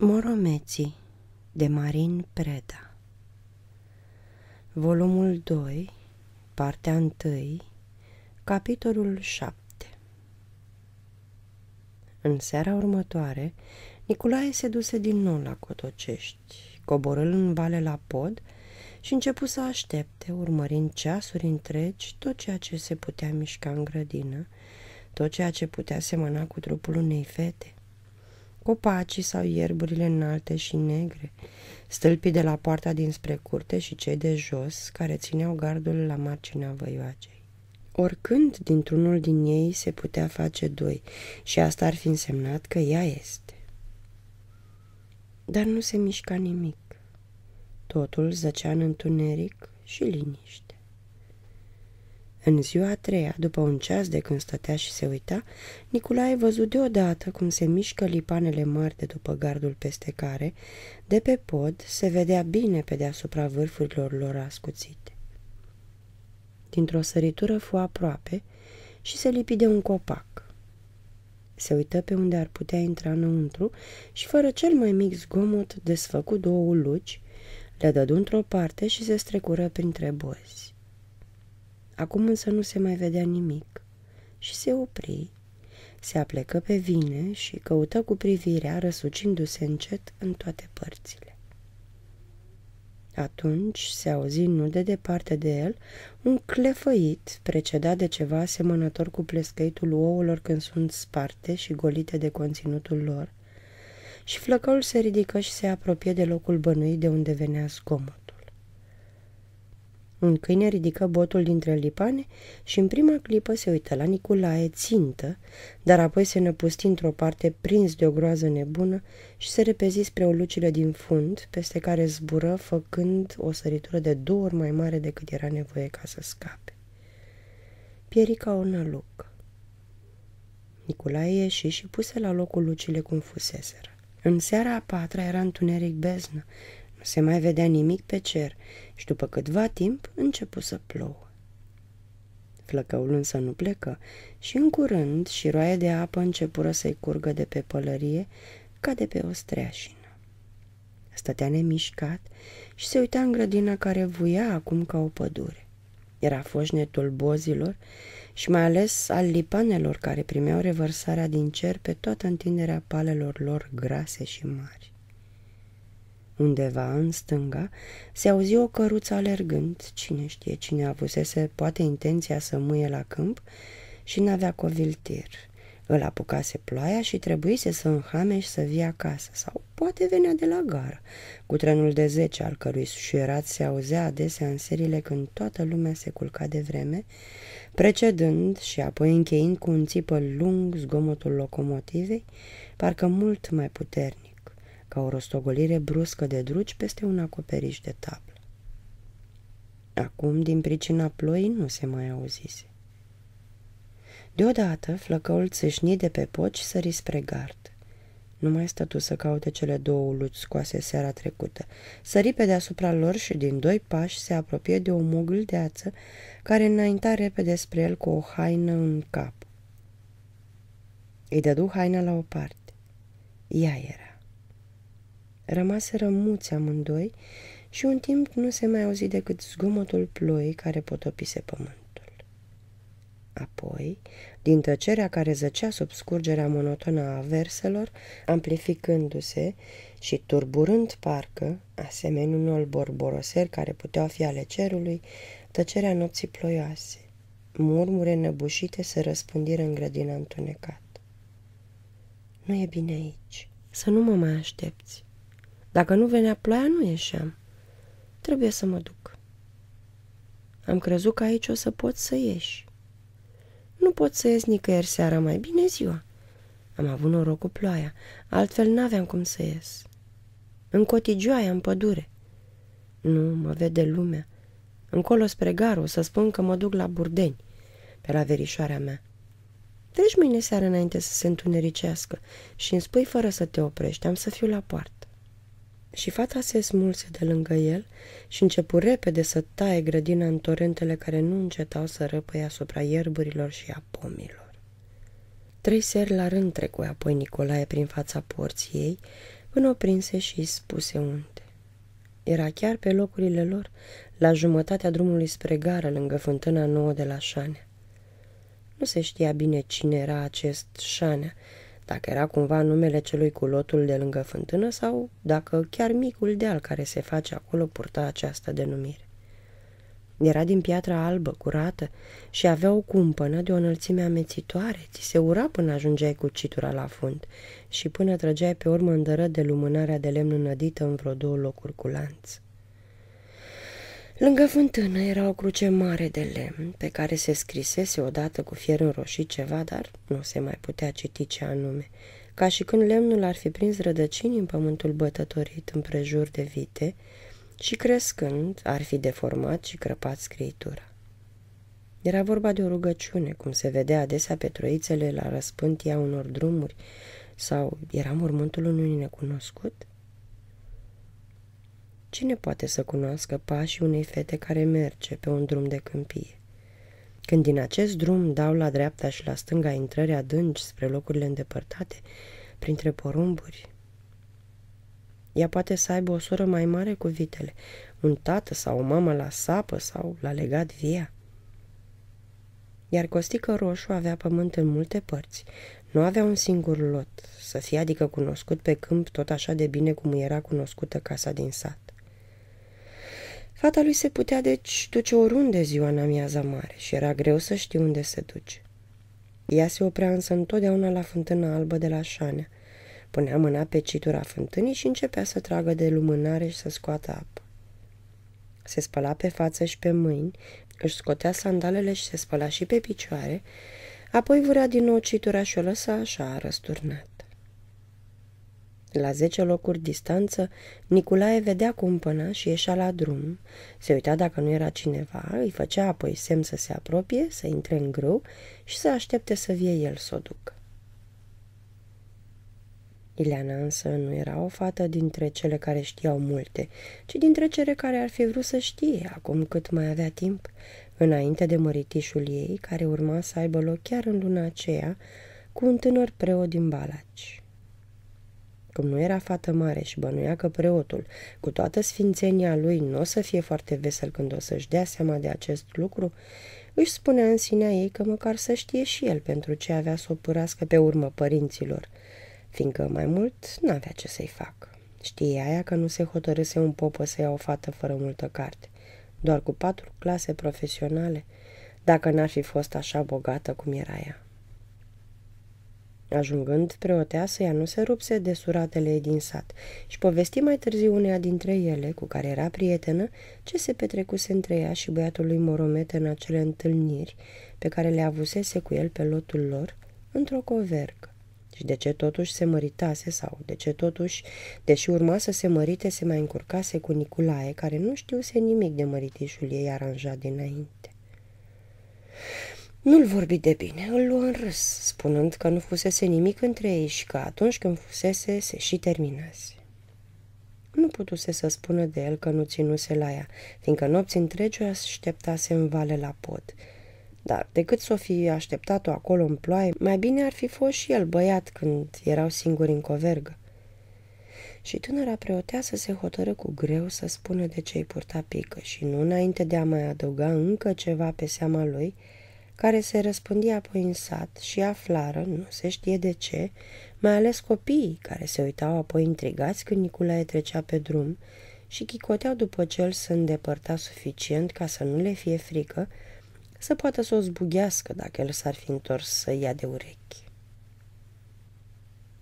Moromeții de Marin Preda Volumul 2, partea 1, capitolul 7 În seara următoare, Nicolae se duse din nou la Cotocești, coborând în vale la pod și începu să aștepte, urmărind ceasuri întregi, tot ceea ce se putea mișca în grădină, tot ceea ce putea semăna cu trupul unei fete copacii sau ierburile înalte și negre, stâlpii de la poarta dinspre curte și cei de jos care țineau gardul la marginea văioacei. Oricând dintr-unul din ei se putea face doi și asta ar fi însemnat că ea este. Dar nu se mișca nimic. Totul zăcea în întuneric și liniște. În ziua a treia, după un ceas de când stătea și se uita, Nicolae văzut deodată cum se mișcă lipanele mari de după gardul peste care, de pe pod, se vedea bine pe deasupra vârfurilor lor ascuțite. Dintr-o săritură fu aproape și se lipi de un copac. Se uită pe unde ar putea intra înăuntru și, fără cel mai mic zgomot, desfăcu două luci, le dădu într-o parte și se strecură printre bozi. Acum însă nu se mai vedea nimic și se opri. Se aplecă pe vine și căută cu privirea, răsucindu-se încet în toate părțile. Atunci se auzi nu de departe de el un clefăit precedat de ceva asemănător cu plescăitul ouălor când sunt sparte și golite de conținutul lor și flăcăul se ridică și se apropie de locul bănuit de unde venea zgomot. Un câine ridică botul dintre lipane și în prima clipă se uită la Nicolae țintă, dar apoi se năpusti într-o parte prins de o groază nebună și se repezi spre o lucile din fund, peste care zbură făcând o săritură de două ori mai mare decât era nevoie ca să scape. Pierica o năluc. Nicolae ieși și puse la locul lucile cum fuseseră. În seara a patra era întuneric beznă se mai vedea nimic pe cer și după câtva timp începu să plouă. Flăcăul însă nu plecă și în curând și roaie de apă începură să-i curgă de pe pălărie ca de pe o streașină. Stătea nemișcat și se uita în grădina care vuia acum ca o pădure. Era foșnetul bozilor și mai ales al lipanelor care primeau revărsarea din cer pe toată întinderea palelor lor grase și mari. Undeva în stânga se auzi o căruță alergând, cine știe cine avusese poate intenția să muie la câmp și n-avea coviltir. Îl apucase ploaia și trebuise să înhame și să vie acasă, sau poate venea de la gară, cu trenul de zece al cărui sușuierat se auzea adesea în serile când toată lumea se culca de vreme, precedând și apoi încheind cu un țipă lung zgomotul locomotivei, parcă mult mai puternic ca o rostogolire bruscă de druci peste un acoperiș de tablă. Acum, din pricina ploii, nu se mai auzise. Deodată, flăcăul țâșni de pe poci sări spre gard. Nu mai stătu să caute cele două uluți scoase seara trecută. Sări pe deasupra lor și din doi pași se apropie de o ață care înainta repede spre el cu o haină în cap. Îi dădu haina la o parte. Ea era. Rămaseră muți amândoi și un timp nu se mai auzi decât zgomotul ploii care potopise pământul. Apoi, din tăcerea care zăcea sub scurgerea monotonă a verselor, amplificându-se și turburând parcă, asemenea unor borboroseri care puteau fi ale cerului, tăcerea nopții ploioase. Murmure năbușite se răspândiră în grădina întunecată. Nu e bine aici. Să nu mă mai aștepți. Dacă nu venea ploaia, nu ieșeam. Trebuie să mă duc. Am crezut că aici o să pot să ieși. Nu pot să ies nicăieri seara, mai bine ziua. Am avut noroc cu ploaia, altfel n-aveam cum să ies. În cotigioaia, în pădure. Nu, mă vede lumea. Încolo spre garu, să spun că mă duc la burdeni, pe la verișoarea mea. Treci mâine seara înainte să se întunericească și îmi spui fără să te oprești, am să fiu la poartă și fata se smulse de lângă el și începu repede să taie grădina în torentele care nu încetau să răpăie asupra ierburilor și a pomilor. Trei seri la rând trecu apoi Nicolae prin fața porții ei, până oprinse și îi spuse unde. Era chiar pe locurile lor, la jumătatea drumului spre gară, lângă fântâna nouă de la Șanea. Nu se știa bine cine era acest Șanea, dacă era cumva numele celui cu lotul de lângă fântână sau dacă chiar micul deal care se face acolo purta această denumire. Era din piatra albă, curată, și avea o cumpănă de o înălțime amețitoare, ți se ura până ajungeai cu citura la fund și până trăgeai pe urmă îndărăt de lumânarea de lemn înădită în vreo două locuri cu lanți. Lângă fântână era o cruce mare de lemn, pe care se scrisese odată cu fier înroșit ceva, dar nu se mai putea citi ce anume, ca și când lemnul ar fi prins rădăcini în pământul bătătorit împrejur de vite și crescând ar fi deformat și crăpat scritura. Era vorba de o rugăciune, cum se vedea adesea pe troițele la răspântia unor drumuri, sau era mormântul unui necunoscut? Cine poate să cunoască pașii unei fete care merge pe un drum de câmpie? Când din acest drum dau la dreapta și la stânga intrări adânci spre locurile îndepărtate, printre porumburi, ea poate să aibă o soră mai mare cu vitele, un tată sau o mamă la sapă sau la legat via. Iar Costică Roșu avea pământ în multe părți, nu avea un singur lot, să fie adică cunoscut pe câmp tot așa de bine cum era cunoscută casa din sat. Fata lui se putea deci duce oriunde ziua în amiaza mare și era greu să știu unde se duce. Ea se oprea însă întotdeauna la fântâna albă de la șanea, punea mâna pe citura fântânii și începea să tragă de lumânare și să scoată apă. Se spăla pe față și pe mâini, își scotea sandalele și se spăla și pe picioare, apoi vrea din nou citura și o lăsa așa răsturnat. La zece locuri distanță, Nicolae vedea până și ieșea la drum, se uita dacă nu era cineva, îi făcea apoi semn să se apropie, să intre în grâu și să aștepte să vie el să o ducă. Ileana însă nu era o fată dintre cele care știau multe, ci dintre cele care ar fi vrut să știe acum cât mai avea timp, înainte de măritișul ei, care urma să aibă loc chiar în luna aceea, cu un tânăr preot din Balaci. Cum nu era fată mare și bănuia că preotul, cu toată sfințenia lui, nu o să fie foarte vesel când o să-și dea seama de acest lucru, își spunea în sinea ei că măcar să știe și el pentru ce avea să o pârască pe urmă părinților, fiindcă mai mult n-avea ce să-i fac. Știa aia că nu se hotărâse un popă să ia o fată fără multă carte, doar cu patru clase profesionale, dacă n-ar fi fost așa bogată cum era ea. Ajungând preoteasă, ea nu se rupse de suratele ei din sat și povesti mai târziu uneia dintre ele, cu care era prietenă, ce se petrecuse între ea și băiatul lui Moromete în acele întâlniri pe care le avusese cu el pe lotul lor, într-o covercă. Și de ce totuși se măritase sau de ce totuși, deși urma să se mărite, se mai încurcase cu Niculae, care nu știuse nimic de măritișul ei aranjat dinainte. Nu-l vorbi de bine, îl luă în râs, spunând că nu fusese nimic între ei și că atunci când fusese, se și terminase. Nu putuse să spună de el că nu ținuse la ea, fiindcă nopți întregi o așteptase în vale la pod. Dar decât să o fi așteptat-o acolo în ploaie, mai bine ar fi fost și el băiat când erau singuri în covergă. Și tânăra preoteasă se hotără cu greu să spună de ce îi purta pică și nu înainte de a mai adăuga încă ceva pe seama lui – care se răspândi apoi în sat și aflară, nu se știe de ce, mai ales copiii care se uitau apoi intrigați când Niculae trecea pe drum și chicoteau după ce el se îndepărta suficient ca să nu le fie frică, să poată să o zbughească dacă el s-ar fi întors să ia de urechi.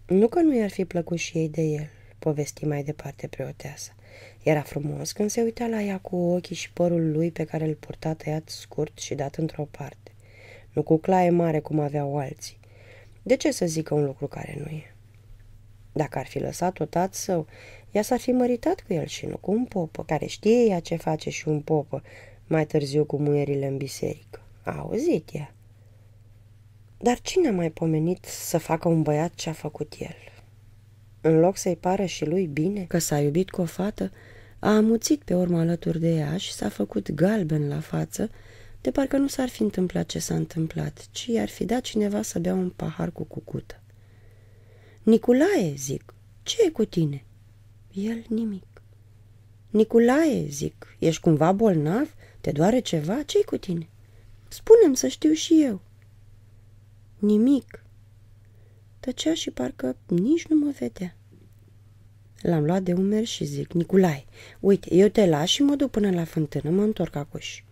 Nu că nu i-ar fi plăcut și ei de el, povesti mai departe preoteasa. Era frumos când se uita la ea cu ochii și părul lui pe care îl purta tăiat scurt și dat într-o parte nu cu claie mare cum aveau alții. De ce să zică un lucru care nu e? Dacă ar fi lăsat-o tat său, ea s-ar fi măritat cu el și nu cu un popă, care știe ea ce face și un popă, mai târziu cu muierile în biserică. A auzit ea. Dar cine a mai pomenit să facă un băiat ce a făcut el? În loc să-i pară și lui bine că s-a iubit cu o fată, a amuțit pe urmă alături de ea și s-a făcut galben la față de parcă nu s-ar fi întâmplat ce s-a întâmplat, ci i-ar fi dat cineva să bea un pahar cu cucută. Niculae, zic, ce e cu tine? El nimic. Niculae, zic, ești cumva bolnav? Te doare ceva? ce e cu tine? spune să știu și eu. Nimic. Tăcea și parcă nici nu mă vedea. L-am luat de umeri și zic, Niculae, uite, eu te las și mă duc până la fântână, mă întorc acuși.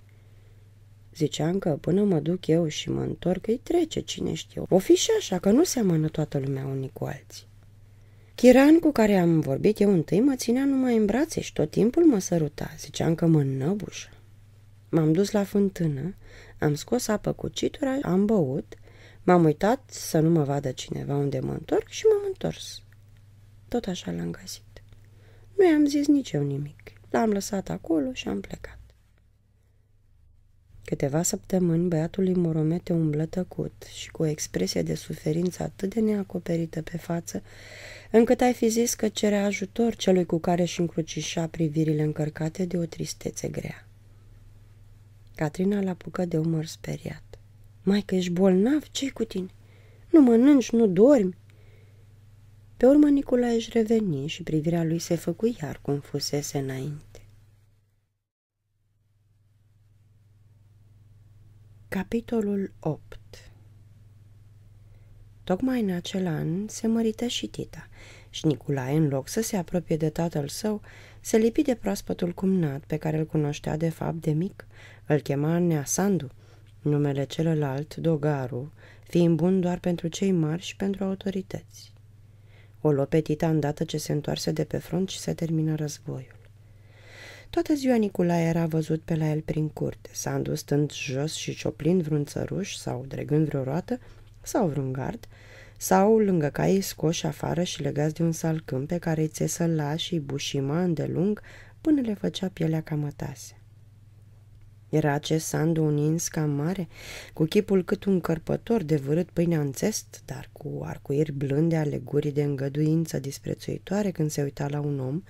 Ziceam că până mă duc eu și mă întorc, îi trece, cine știu. O fi și așa, că nu seamănă toată lumea unii cu alții. Chiran cu care am vorbit eu întâi mă ținea numai în brațe și tot timpul mă săruta. Ziceam că mă înnăbușă. M-am dus la fântână, am scos apă cu citura, am băut, m-am uitat să nu mă vadă cineva unde mă întorc și m-am întors. Tot așa l-am găsit. Nu i-am zis nici eu nimic. L-am lăsat acolo și am plecat. Câteva săptămâni, băiatul lui Moromete umblă tăcut și cu o expresie de suferință atât de neacoperită pe față, încât ai fi zis că cere ajutor celui cu care își încrucișa privirile încărcate de o tristețe grea. Catrina l a apucă de umăr speriat. Mai că ești bolnav? ce cu tine? Nu mănânci, nu dormi?" Pe urmă Nicolae își reveni și privirea lui se făcu iar cum fusese înainte. Capitolul 8 Tocmai în acel an se mărită și Tita și Nicolae, în loc să se apropie de tatăl său, se lipi de proaspătul cumnat pe care îl cunoștea de fapt de mic. Îl chema Neasandu, numele celălalt, Dogaru, fiind bun doar pentru cei mari și pentru autorități. O lopetita îndată ce se întoarse de pe front și se termină războiul. Toată ziua Nicula era văzut pe la el prin curte, îndus stând jos și cioplind vreun țăruș sau dregând vreo roată sau vreun gard, sau lângă caii scoși afară și legați de un salcâm pe care îi la și bușima îndelung până le făcea pielea mătase. Era acest sandu un ins cam mare, cu chipul cât un cărpător de vârât pâinea în țest, dar cu arcuiri blânde ale gurii de îngăduință disprețuitoare când se uita la un om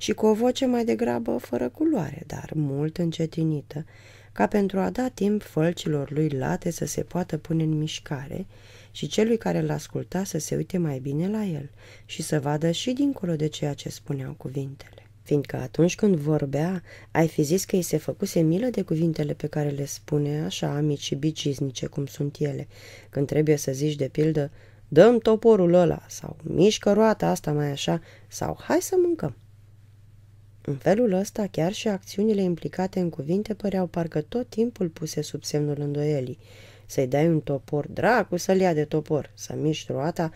și cu o voce mai degrabă fără culoare, dar mult încetinită, ca pentru a da timp fălcilor lui late să se poată pune în mișcare și celui care l asculta să se uite mai bine la el și să vadă și dincolo de ceea ce spuneau cuvintele. Fiindcă atunci când vorbea, ai fi zis că îi se făcuse milă de cuvintele pe care le spune așa amici și biciznice cum sunt ele, când trebuie să zici de pildă, dăm toporul ăla sau mișcă roata asta mai așa sau hai să mâncăm. În felul ăsta, chiar și acțiunile implicate în cuvinte păreau parcă tot timpul puse sub semnul îndoielii. Să-i dai un topor, dracu să-l ia de topor, să miști roata,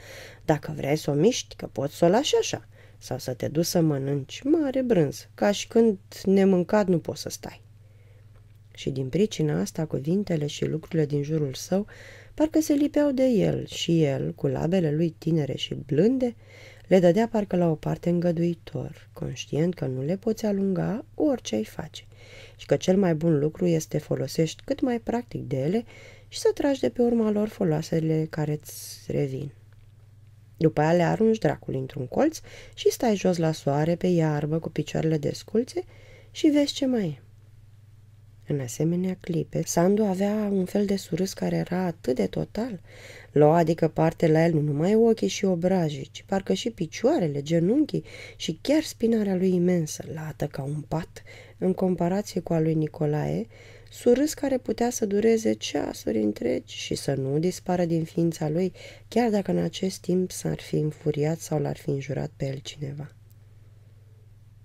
dacă vrei să o miști, că poți să o lași așa. Sau să te duci să mănânci mare brânz, ca și când nemâncat nu poți să stai. Și din pricina asta, cuvintele și lucrurile din jurul său parcă se lipeau de el și el, cu labele lui tinere și blânde, le dădea parcă la o parte îngăduitor, conștient că nu le poți alunga orice ai face și că cel mai bun lucru este să folosești cât mai practic de ele și să tragi de pe urma lor foloasele care îți revin. După aia le arunci dracul într-un colț și stai jos la soare pe iarbă cu picioarele desculțe și vezi ce mai e. În asemenea clipe, Sandu avea un fel de surâs care era atât de total. Lua adică parte la el nu numai ochii și obrajii, ci parcă și picioarele, genunchii și chiar spinarea lui imensă, lată ca un pat, în comparație cu a lui Nicolae, surâs care putea să dureze ceasuri întregi și să nu dispară din ființa lui, chiar dacă în acest timp s-ar fi înfuriat sau l-ar fi înjurat pe el cineva.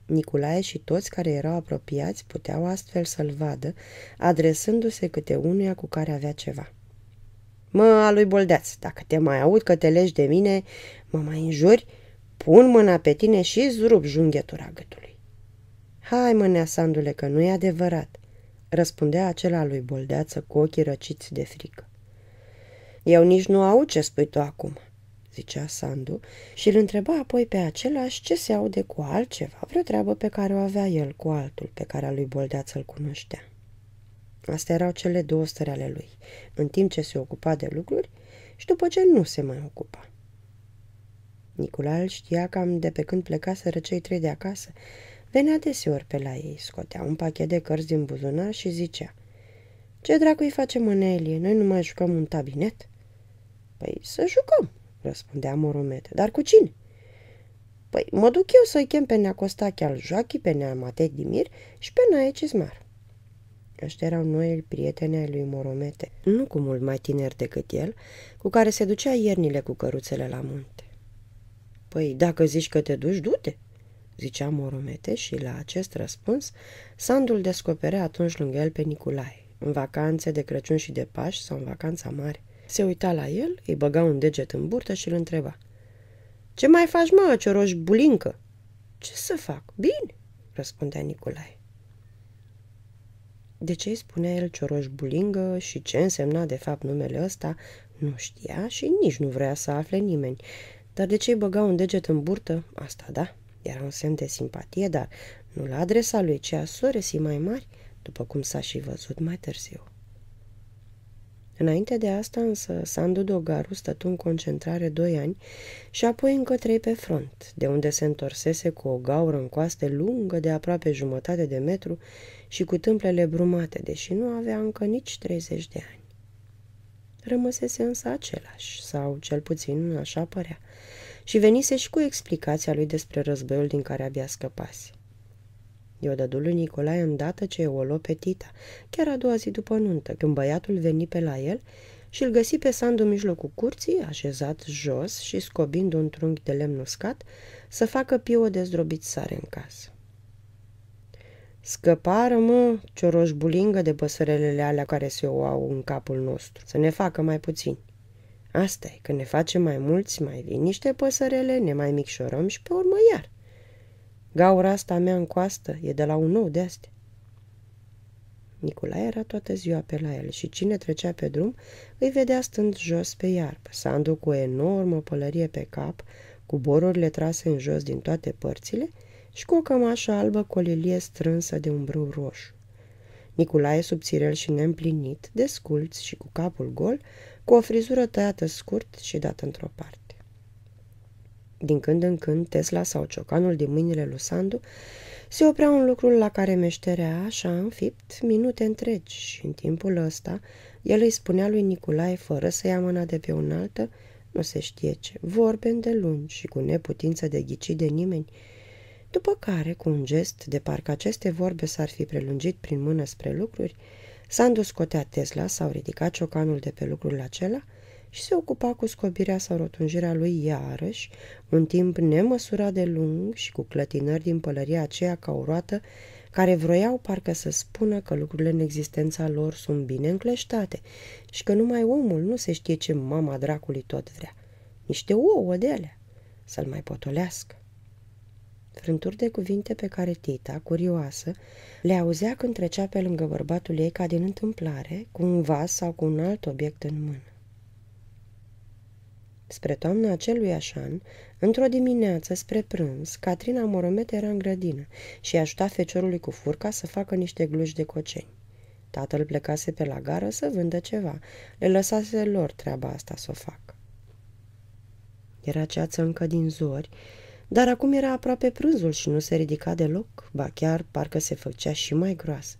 Nicolae și toți care erau apropiați puteau astfel să-l vadă, adresându-se câte unuia cu care avea ceva. Mă, a lui Boldeaț, dacă te mai aud că te legi de mine, mă mai înjuri, pun mâna pe tine și îți rup junghetura gâtului. Hai, mă, neasandule, că nu e adevărat, răspundea acela lui Boldeață cu ochii răciți de frică. Eu nici nu aud ce spui tu acum, zicea Sandu, și îl întreba apoi pe același ce se aude cu altceva, vreo treabă pe care o avea el cu altul, pe care a lui Boldeață îl cunoștea. Astea erau cele două stări ale lui, în timp ce se ocupa de lucruri și după ce nu se mai ocupa. Nicolae știa cam de pe când plecaseră cei trei de acasă, venea deseori pe la ei, scotea un pachet de cărți din buzunar și zicea Ce dracu dracu-i facem în Elie? Noi nu mai jucăm un tabinet?" Păi să jucăm, răspundea Moromete. Dar cu cine? Păi mă duc eu să-i chem pe Neacostache al Joachii, pe neamate Dimir și pe nea Cizmar. Ăștia erau noi prieteni ai lui Moromete, nu cu mult mai tineri decât el, cu care se ducea iernile cu căruțele la munte. Păi dacă zici că te duci, du-te, zicea Moromete și la acest răspuns Sandul descoperea atunci lângă el pe Nicolae, în vacanțe de Crăciun și de Paști sau în vacanța mare. Se uita la el, îi băga un deget în burtă și îl întreba. Ce mai faci, mă, cioroș bulincă?" Ce să fac? Bine!" răspundea Nicolae. De ce îi spunea el cioroș bulingă și ce însemna de fapt numele ăsta, nu știa și nici nu vrea să afle nimeni. Dar de ce îi băga un deget în burtă? Asta da, era un semn de simpatie, dar nu la adresa lui, ci a soresii mai mari, după cum s-a și văzut mai târziu. Înainte de asta însă, Sandu Dogaru stătu în concentrare doi ani și apoi încă trei pe front, de unde se întorsese cu o gaură în coaste lungă de aproape jumătate de metru și cu tâmplele brumate, deși nu avea încă nici 30 de ani. Rămăsese însă același, sau cel puțin așa părea, și venise și cu explicația lui despre războiul din care abia scăpase. I-o dădu lui Nicolae îndată ce o luă pe Tita, chiar a doua zi după nuntă, când băiatul veni pe la el și îl găsi pe Sandu în mijlocul curții, așezat jos și scobind un trunchi de lemn uscat, să facă piu de zdrobit sare în casă. Scăpară, mă, cioroș bulingă de păsărelele alea care se o au în capul nostru, să ne facă mai puțin. asta e, că ne facem mai mulți, mai vin niște păsărele, ne mai micșorăm și pe urmă iar. Gaura asta mea în coastă e de la un nou de astea. Nicolae era toată ziua pe la el și cine trecea pe drum îi vedea stând jos pe iarbă, Sandu cu o enormă pălărie pe cap, cu borurile trase în jos din toate părțile și cu o cămașă albă cu o lilie strânsă de un brâu roșu. Nicolae, subțirel și neîmplinit, desculț și cu capul gol, cu o frizură tăiată scurt și dată într-o parte. Din când în când, Tesla sau ciocanul din mâinile lui Sandu se oprea un lucru la care meșterea așa înfipt minute întregi și în timpul ăsta el îi spunea lui Nicolae fără să ia mâna de pe unaltă, nu se știe ce, vorbe lungi și cu neputință de ghici de nimeni, după care, cu un gest, de parcă aceste vorbe s-ar fi prelungit prin mână spre lucruri, Sandu scotea Tesla sau ridica ciocanul de pe lucrul acela – și se ocupa cu scobirea sau rotunjirea lui iarăși, un timp nemăsurat de lung și cu clătinări din pălăria aceea ca o roată, care vroiau parcă să spună că lucrurile în existența lor sunt bine încleștate și că numai omul nu se știe ce mama dracului tot vrea. Niște ouă de alea, să-l mai potolească. Frânturi de cuvinte pe care Tita, curioasă, le auzea când trecea pe lângă bărbatul ei ca din întâmplare, cu un vas sau cu un alt obiect în mână. Spre toamna acelui așan, într-o dimineață spre prânz, Catrina Moromet era în grădină și ajuta feciorului cu furca să facă niște gluși de coceni. Tatăl plecase pe la gară să vândă ceva. Le lăsase lor treaba asta să o facă. Era ceață încă din zori, dar acum era aproape prânzul și nu se ridica deloc, ba chiar parcă se făcea și mai groasă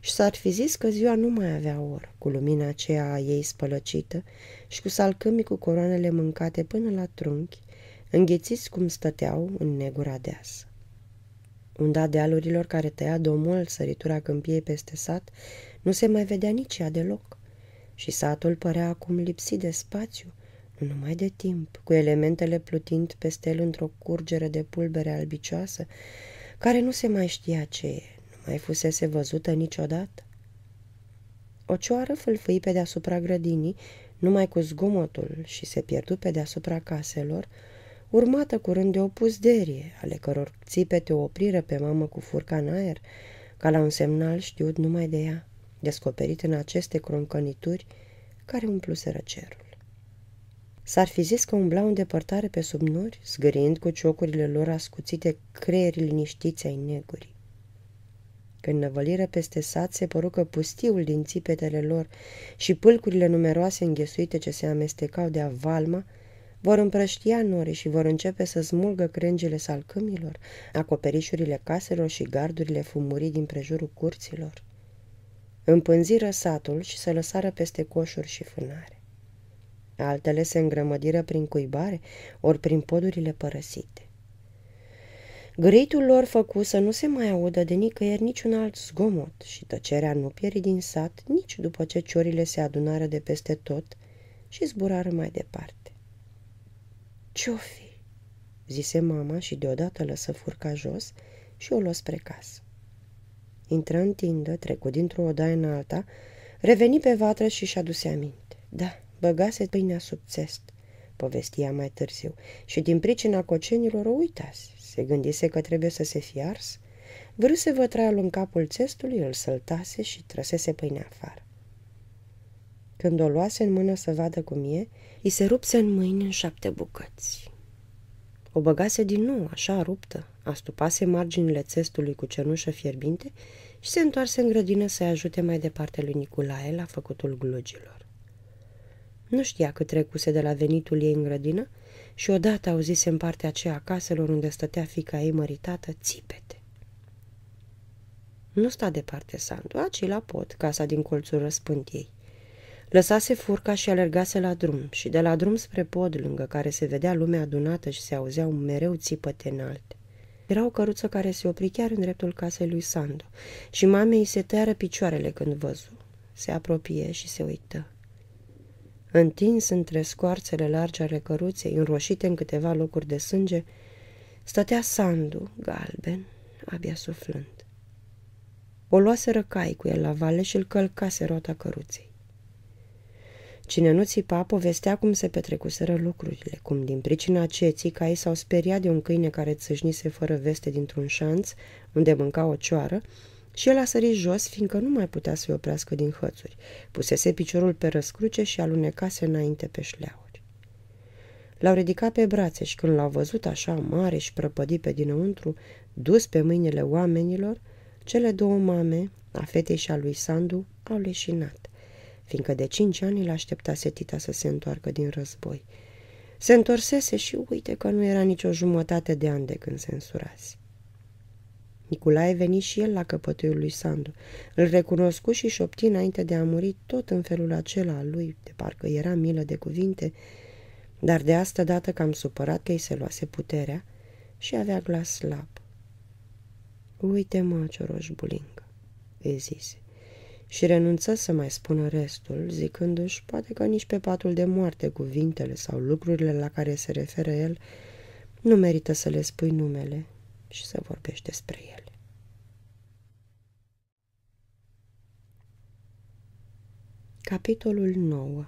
și s-ar fi zis că ziua nu mai avea oră, cu lumina aceea a ei spălăcită și cu salcâmii cu coroanele mâncate până la trunchi, înghețiți cum stăteau în negura deasă. Unda dealurilor care tăia domul săritura câmpiei peste sat nu se mai vedea nici ea deloc și satul părea acum lipsit de spațiu, nu numai de timp, cu elementele plutind peste el într-o curgere de pulbere albicioasă, care nu se mai știa ce e mai fusese văzută niciodată. O cioară fâlfâi pe deasupra grădinii, numai cu zgomotul și se pierdu pe deasupra caselor, urmată curând de o puzderie, ale căror țipete o opriră pe mamă cu furca în aer, ca la un semnal știut numai de ea, descoperit în aceste croncănituri care umpluseră cerul. S-ar fi zis că umbla în depărtare pe sub nori, zgârind cu ciocurile lor ascuțite creierii liniștiței negurii. Când năvăliră peste sat, se părucă pustiul din țipetele lor și pâlcurile numeroase înghesuite ce se amestecau de avalmă, vor împrăștia norii și vor începe să smulgă crengile salcâmilor, acoperișurile caselor și gardurile fumurii din prejurul curților. Împânziră satul și se lăsară peste coșuri și fânare. Altele se îngrămădiră prin cuibare, ori prin podurile părăsite. Greitul lor făcu să nu se mai audă de nicăieri niciun alt zgomot și tăcerea nu pieri din sat nici după ce ciorile se adunară de peste tot și zburară mai departe. "Ce fi? zise mama și deodată lăsă furca jos și o luă spre casă. Intră în tindă, trecut dintr-o odaie în alta, reveni pe vatră și și aduse aminte. Da, băgase pâinea sub țest, povestia mai târziu, și din pricina cocenilor o uitase se gândise că trebuie să se fie ars, vrâ să în capul țestului, îl săltase și trăsese pâinea afară. Când o luase în mână să vadă cum e, îi se rupse în mâini în șapte bucăți. O băgase din nou, așa ruptă, astupase marginile țestului cu cenușă fierbinte și se întoarse în grădină să-i ajute mai departe lui Nicolae la făcutul glugilor. Nu știa cât trecuse de la venitul ei în grădină, și odată auzise în partea aceea a caselor unde stătea fica ei măritată țipete. Nu sta departe Sandu, ci la pod, casa din colțul răspântiei. Lăsase furca și alergase la drum și de la drum spre pod lângă care se vedea lumea adunată și se auzeau mereu țipăte înalte. Era o căruță care se opri chiar în dreptul casei lui Sandu și mamei se tăiară picioarele când văzu. Se apropie și se uită. Întins între scoarțele largi ale căruței, înroșite în câteva locuri de sânge, stătea Sandu, galben, abia suflând. O luaseră cai cu el la vale și îl călcase roata căruței. Cine nu țipa, povestea cum se petrecuseră lucrurile, cum din pricina ceții caii s-au speriat de un câine care țâșnise fără veste dintr-un șanț, unde mânca o cioară, și el a sărit jos, fiindcă nu mai putea să-i oprească din hățuri. Pusese piciorul pe răscruce și alunecase înainte pe șleauri. L-au ridicat pe brațe și când l-au văzut așa mare și prăpădit pe dinăuntru, dus pe mâinile oamenilor, cele două mame, a fetei și a lui Sandu, au leșinat, fiindcă de cinci ani îl aștepta setita să se întoarcă din război. Se întorsese și uite că nu era nicio jumătate de an de când se însurase. Nicolae veni și el la căpătâiul lui Sandu. Îl recunoscu și șopti înainte de a muri tot în felul acela al lui, de parcă era milă de cuvinte, dar de asta dată cam supărat că îi se luase puterea și avea glas slab. Uite mă, Cioroș Bulingă, îi zise, și renunță să mai spună restul, zicându-și poate că nici pe patul de moarte cuvintele sau lucrurile la care se referă el nu merită să le spui numele, și să vorbești despre ele. Capitolul 9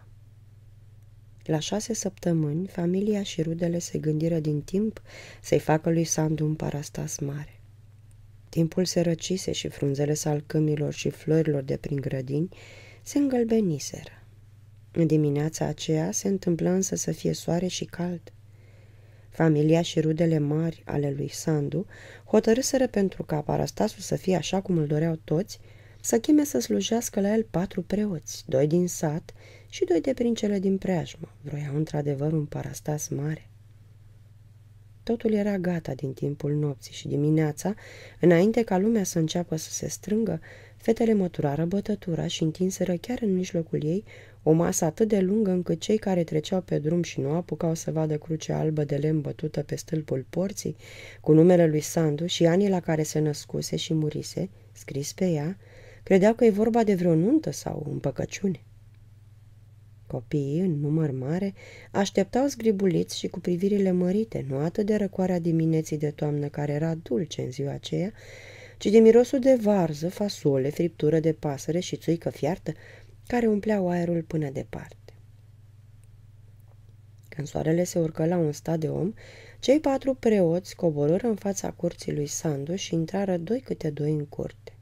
La șase săptămâni, familia și rudele se gândiră din timp să-i facă lui Sandu un parastas mare. Timpul se răcise și frunzele salcâmilor și florilor de prin grădini se îngălbeniseră. În dimineața aceea se întâmplă însă să fie soare și cald familia și rudele mari ale lui Sandu, hotărâseră pentru ca Parastasul să fie așa cum îl doreau toți, să cheme să slujească la el patru preoți, doi din sat și doi de prin cele din preajmă. Vroiau într-adevăr un parastas mare. Totul era gata din timpul nopții și dimineața, înainte ca lumea să înceapă să se strângă, fetele măturară bătătura și întinseră chiar în mijlocul ei o masă atât de lungă încât cei care treceau pe drum și nu apucau să vadă crucea albă de lemn bătută pe stâlpul porții, cu numele lui Sandu și anii la care se născuse și murise, scris pe ea, credeau că e vorba de vreo nuntă sau împăcăciune. Copiii, în număr mare, așteptau zgribuliți și cu privirile mărite, nu atât de răcoarea dimineții de toamnă care era dulce în ziua aceea, ci de mirosul de varză, fasole, friptură de pasăre și țuică fiartă, care umpleau aerul până departe. Când soarele se urcă la un stat de om, cei patru preoți coborâră în fața curții lui Sandu și intrară doi câte doi în curte.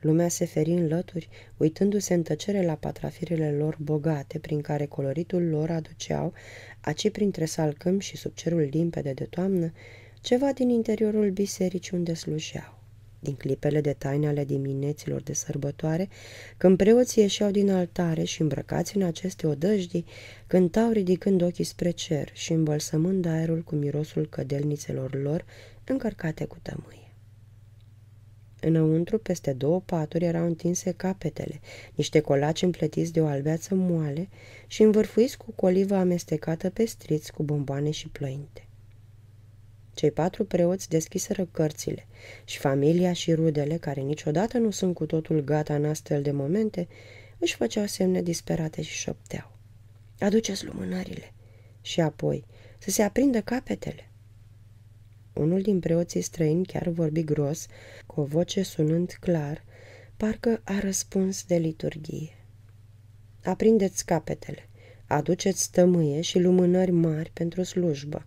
Lumea se feri în lături, uitându-se în tăcere la patrafirile lor bogate, prin care coloritul lor aduceau, aci printre salcâm și sub cerul limpede de toamnă, ceva din interiorul bisericii unde slujeau din clipele de taine ale dimineților de sărbătoare, când preoții ieșeau din altare și îmbrăcați în aceste odăjdi, cântau ridicând ochii spre cer și îmbălsămând aerul cu mirosul cădelnițelor lor încărcate cu tămâie. Înăuntru, peste două paturi, erau întinse capetele, niște colaci împletiți de o albeață moale și învârfuiți cu coliva amestecată pe striți cu bomboane și plăinte. Cei patru preoți deschiseră cărțile și familia și rudele, care niciodată nu sunt cu totul gata în astfel de momente, își făceau semne disperate și șopteau. Aduceți lumânările! Și apoi, să se aprindă capetele! Unul din preoții străini chiar vorbi gros, cu o voce sunând clar, parcă a răspuns de liturghie. Aprindeți capetele, aduceți stămâie și lumânări mari pentru slujbă.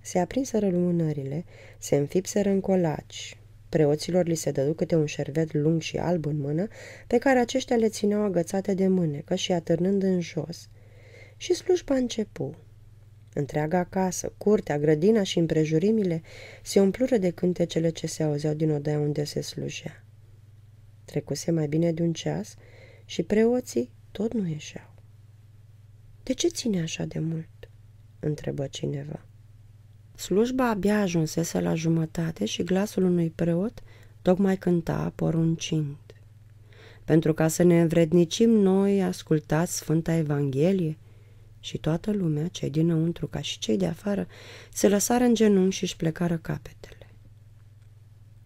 Se aprinseră lumânările, se înfipseră în colaci. Preoților li se dădu câte un șervet lung și alb în mână, pe care aceștia le țineau agățate de mânecă și atârnând în jos. Și slujba începu. Întreaga casă, curtea, grădina și împrejurimile se umplură de cântecele ce se auzeau din odaia unde se slujea. Trecuse mai bine de un ceas și preoții tot nu ieșeau. De ce ține așa de mult?" întrebă cineva. Slujba abia ajunsese la jumătate și glasul unui preot tocmai cânta poruncind. Pentru ca să ne învrednicim noi, ascultați Sfânta Evanghelie, și toată lumea, cei dinăuntru ca și cei de afară, se lăsară în genunchi și își plecară capetele.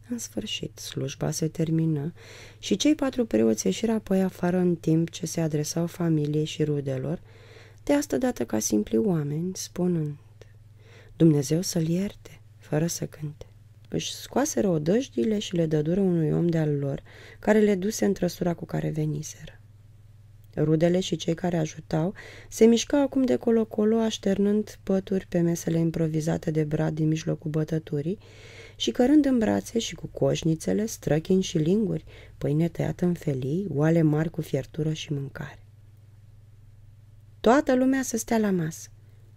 În sfârșit, slujba se termină și cei patru preoți ieșiră apoi afară în timp ce se adresau familiei și rudelor, de asta dată ca simpli oameni, spunând Dumnezeu să-l ierte, fără să cânte. Își scoaseră odăjdile și le dădură unui om de-al lor, care le duse în trăsura cu care veniseră. Rudele și cei care ajutau se mișcau acum de colo-colo, așternând pături pe mesele improvizate de brad din mijlocul bătăturii și cărând în brațe și cu coșnițele, străchini și linguri, pâine tăiată în felii, oale mari cu fiertură și mâncare. Toată lumea să stea la masă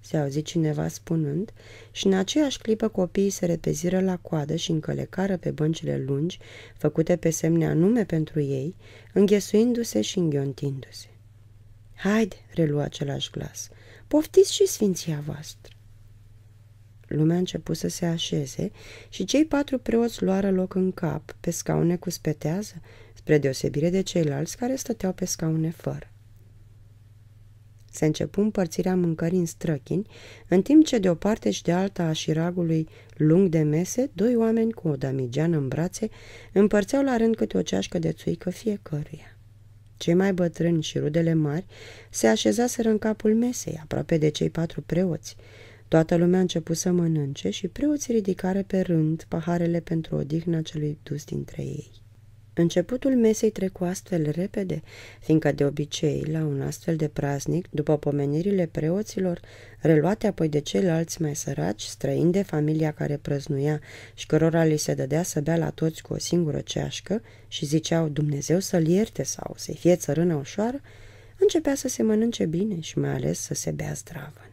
se auzi cineva spunând, și în aceeași clipă copiii se repeziră la coadă și încălecară pe băncile lungi, făcute pe semne anume pentru ei, înghesuindu-se și înghiontindu-se. Haide, relua același glas, poftiți și sfinția voastră. Lumea început să se așeze și cei patru preoți luară loc în cap, pe scaune cu spetează, spre deosebire de ceilalți care stăteau pe scaune fără. Se începu împărțirea mâncării în străchini, în timp ce de o parte și de alta a șiragului lung de mese, doi oameni cu o damigeană în brațe împărțeau la rând câte o ceașcă de țuică fiecăruia. Cei mai bătrâni și rudele mari se așezaseră în capul mesei, aproape de cei patru preoți. Toată lumea a început să mănânce și preoții ridicară pe rând paharele pentru odihna celui dus dintre ei. Începutul mesei trecu astfel repede, fiindcă de obicei, la un astfel de praznic, după pomenirile preoților, reluate apoi de ceilalți mai săraci, străini de familia care prăznuia și cărora li se dădea să bea la toți cu o singură ceașcă și ziceau Dumnezeu să-l ierte sau să-i fie țărână ușoară, începea să se mănânce bine și mai ales să se bea zdravă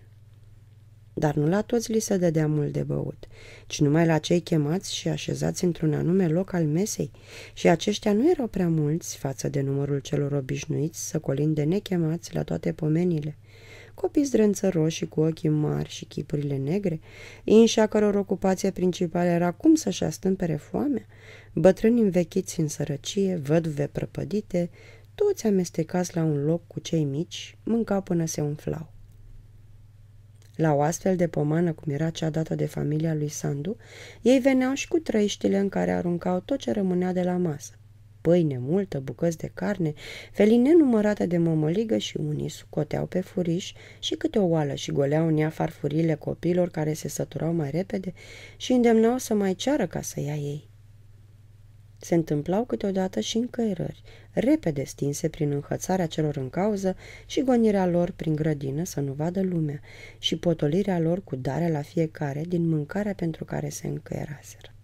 dar nu la toți li se dădea mult de băut, ci numai la cei chemați și așezați într-un anume loc al mesei, și aceștia nu erau prea mulți față de numărul celor obișnuiți să colinde nechemați la toate pomenile. Copii zdrânțăroși cu ochii mari și chipurile negre, inși a căror ocupație principală era cum să-și astâmpere foamea, bătrâni învechiți în sărăcie, văduve prăpădite, toți amestecați la un loc cu cei mici, mâncau până se umflau. La o astfel de pomană, cum era cea dată de familia lui Sandu, ei veneau și cu trăiștile în care aruncau tot ce rămânea de la masă. Pâine multă, bucăți de carne, feline numărate de mămăligă și unii sucoteau pe furiș și câte o oală și goleau în ea farfurile copilor care se săturau mai repede și îndemnau să mai ceară ca să ia ei. Se întâmplau câteodată și încăierări, repede stinse prin înhățarea celor în cauză și gonirea lor prin grădină să nu vadă lumea și potolirea lor cu dare la fiecare din mâncarea pentru care se încăieraseră.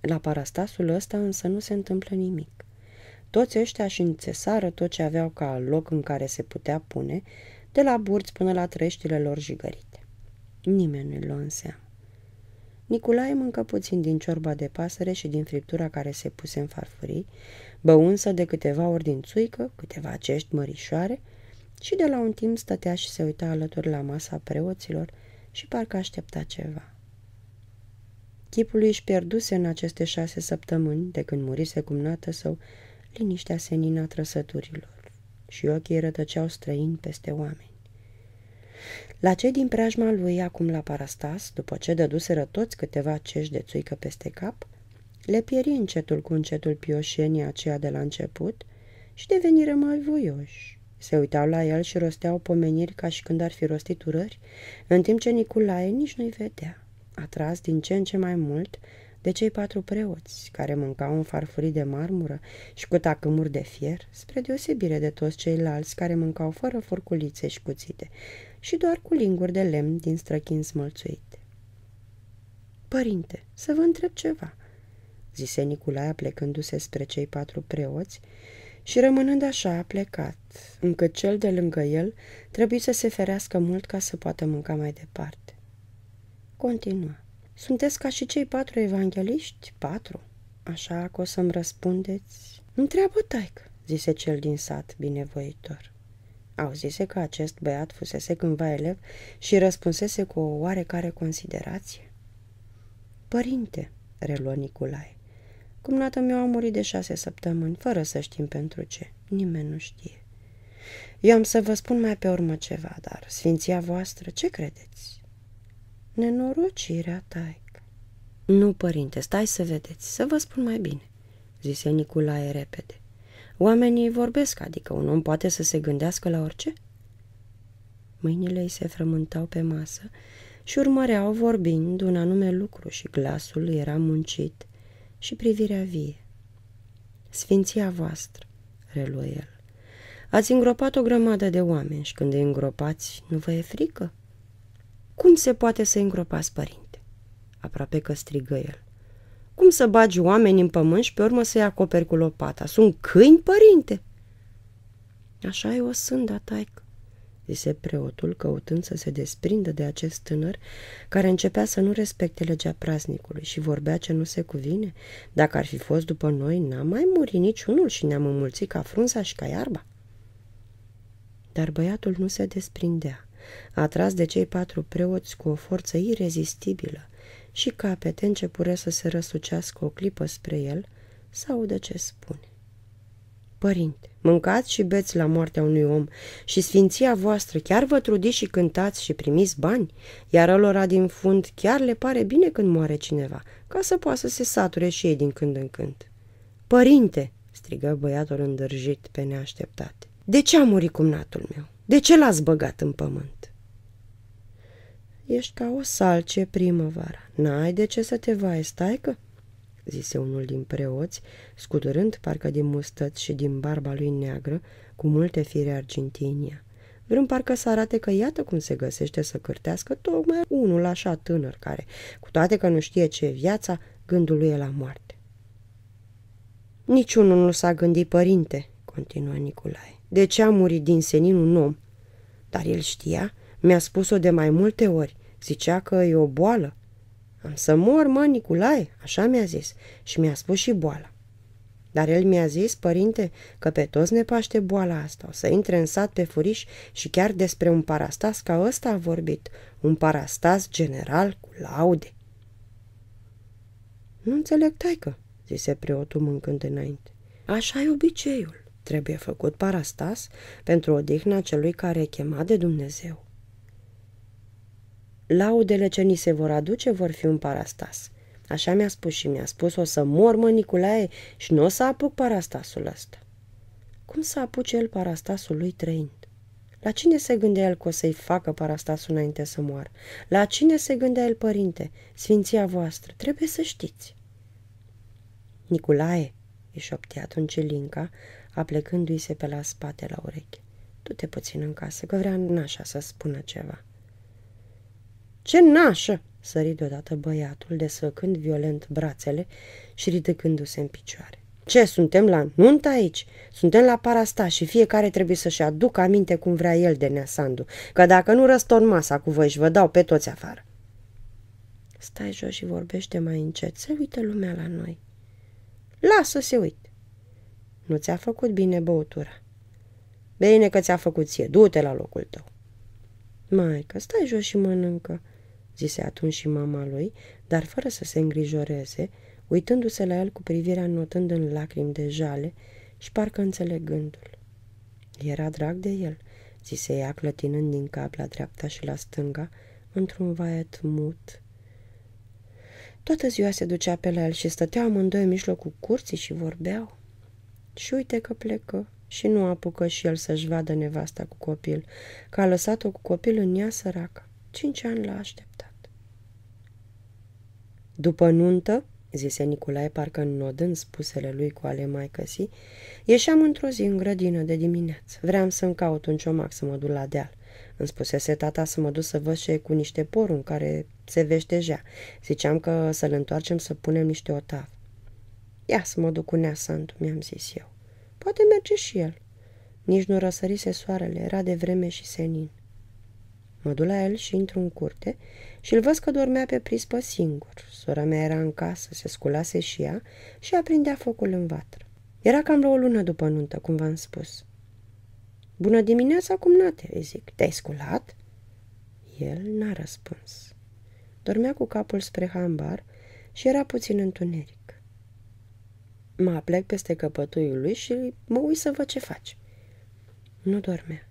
La parastasul ăsta însă nu se întâmplă nimic. Toți ăștia și înțesară tot ce aveau ca loc în care se putea pune, de la burți până la treștile lor jigărite. Nimeni nu-i lua în seamă. Nicolae mâncă puțin din ciorba de pasăre și din friptura care se puse în farfurii, bău însă de câteva ori din țuică, câteva cești mărișoare, și de la un timp stătea și se uita alături la masa preoților și parcă aștepta ceva. Chipul lui își pierduse în aceste șase săptămâni, de când murise cumnată său, liniștea senină a trăsăturilor și ochii rătăceau străini peste oameni. La cei din preajma lui, acum la parastas, după ce dăduseră toți câteva cești de țuică peste cap, le pieri încetul cu încetul pioșenii aceea de la început și deveniră mai voioși. Se uitau la el și rosteau pomeniri ca și când ar fi rostit urări, în timp ce Niculae nici nu-i vedea, atras din ce în ce mai mult de cei patru preoți, care mâncau în farfurii de marmură și cu tacâmuri de fier, spre deosebire de toți ceilalți care mâncau fără furculițe și cuțite, și doar cu linguri de lemn din străchin smălțuite. Părinte, să vă întreb ceva, zise Nicolae plecându-se spre cei patru preoți și rămânând așa a plecat, încât cel de lângă el trebuie să se ferească mult ca să poată mânca mai departe. Continua. Sunteți ca și cei patru evangeliști, Patru. Așa că o să-mi răspundeți. Întreabă taică, zise cel din sat binevoitor. Auzise că acest băiat fusese cândva elev și răspunsese cu o oarecare considerație. Părinte, reluă Nicolae, nată meu a murit de șase săptămâni, fără să știm pentru ce. Nimeni nu știe. Eu am să vă spun mai pe urmă ceva, dar, sfinția voastră, ce credeți? Nenorocirea taic. Nu, părinte, stai să vedeți, să vă spun mai bine, zise Nicolae repede. Oamenii vorbesc, adică un om poate să se gândească la orice? Mâinile îi se frământau pe masă și urmăreau vorbind un anume lucru și glasul era muncit și privirea vie. Sfinția voastră, reluă el, ați îngropat o grămadă de oameni și când îi îngropați, nu vă e frică? Cum se poate să îngropați, părinte? Aproape că strigă el. Cum să bagi oameni în pământ și pe urmă să-i acoperi cu lopata? Sunt câini, părinte? Așa e o sânda, taic, zise preotul, căutând să se desprindă de acest tânăr care începea să nu respecte legea praznicului și vorbea ce nu se cuvine. Dacă ar fi fost după noi, n-am mai murit niciunul și ne-am înmulțit ca frunza și ca iarba. Dar băiatul nu se desprindea, atras de cei patru preoți cu o forță irezistibilă, și capete începure să se răsucească o clipă spre el, să audă ce spune. Părinte, mâncați și beți la moartea unui om și sfinția voastră chiar vă trudiți și cântați și primiți bani, iar alora din fund chiar le pare bine când moare cineva, ca să poată să se sature și ei din când în când. Părinte, strigă băiatul îndrăjit pe neașteptate, de ce a murit cumnatul meu? De ce l-ați băgat în pământ? Ești ca o salcie primăvara. N-ai de ce să te vai, că?" zise unul din preoți, scudurând parcă din mustăți și din barba lui neagră, cu multe fire argintinia. Vrem parcă să arate că iată cum se găsește să cârtească tocmai unul așa tânăr care, cu toate că nu știe ce e viața, gândul lui e la moarte. Niciunul nu s-a gândit, părinte, continua Nicolae. De ce a murit din senin un om? Dar el știa mi-a spus-o de mai multe ori. Zicea că e o boală. Am să mor, mă, Nicolae, așa mi-a zis. Și mi-a spus și boala. Dar el mi-a zis, părinte, că pe toți ne paște boala asta. O să intre în sat pe furiș și chiar despre un parastas ca ăsta a vorbit. Un parastas general cu laude. Nu înțeleg, taică, zise preotul mâncând înainte. așa e obiceiul. Trebuie făcut parastas pentru odihna celui care e chemat de Dumnezeu. Laudele ce ni se vor aduce vor fi un parastas. Așa mi-a spus și mi-a spus, o să mor, mă, Nicolae, și nu o să apuc parastasul ăsta. Cum să apuce el parastasul lui trăind? La cine se gândea el că o să-i facă parastasul înainte să moară? La cine se gândea el, părinte? Sfinția voastră, trebuie să știți. Nicolae, îi șoptea atunci Linca, aplecându-i se pe la spate la ureche. Du-te puțin în casă, că vrea nașa să spună ceva. Ce nașă!" sări deodată băiatul, desfăcând violent brațele și ridicându-se în picioare. Ce, suntem la nuntă aici? Suntem la parasta și fiecare trebuie să-și aducă aminte cum vrea el de Neasandu, că dacă nu răstorn masa cu voi și vă dau pe toți afară. Stai jos și vorbește mai încet, se uită lumea la noi. Lasă se uit. Nu ți-a făcut bine băutura. Bine că ți-a făcut ție, du-te la locul tău. Maică, stai jos și mănâncă zise atunci și mama lui, dar fără să se îngrijoreze, uitându-se la el cu privirea notând în lacrimi de jale și parcă înțelegându-l. Era drag de el, zise ea clătinând din cap la dreapta și la stânga, într-un vaet mut. Toată ziua se ducea pe la el și stăteau amândoi în mijlocul curții și vorbeau. Și uite că plecă și nu apucă și el să-și vadă nevasta cu copil, că a lăsat-o cu copil în ea săracă. Cinci ani l-a aștepta. După nuntă, zise Nicolae parcă înnodând spusele lui cu ale căsi, ieșeam într-o zi în grădină de dimineață. Vreau să-mi caut un ciomac să mă duc la deal. Îmi spusese tata să mă duc să văd ce cu niște porun care se veștejea. Ziceam că să-l întoarcem să punem niște otav. Ia să mă duc cu neasantu, mi-am zis eu. Poate merge și el. Nici nu răsărise soarele, era de vreme și senin. Mă duc la el și intru în curte și îl văz că dormea pe prispă singur. Sora mea era în casă, se sculase și ea și aprindea focul în vatră. Era cam la o lună după nuntă, cum v-am spus. Bună dimineața, cumnate, îi zic. Te-ai sculat? El n-a răspuns. Dormea cu capul spre hambar și era puțin întuneric. Mă aplec peste căpătuiul lui și mă uit să văd ce faci. Nu dormea.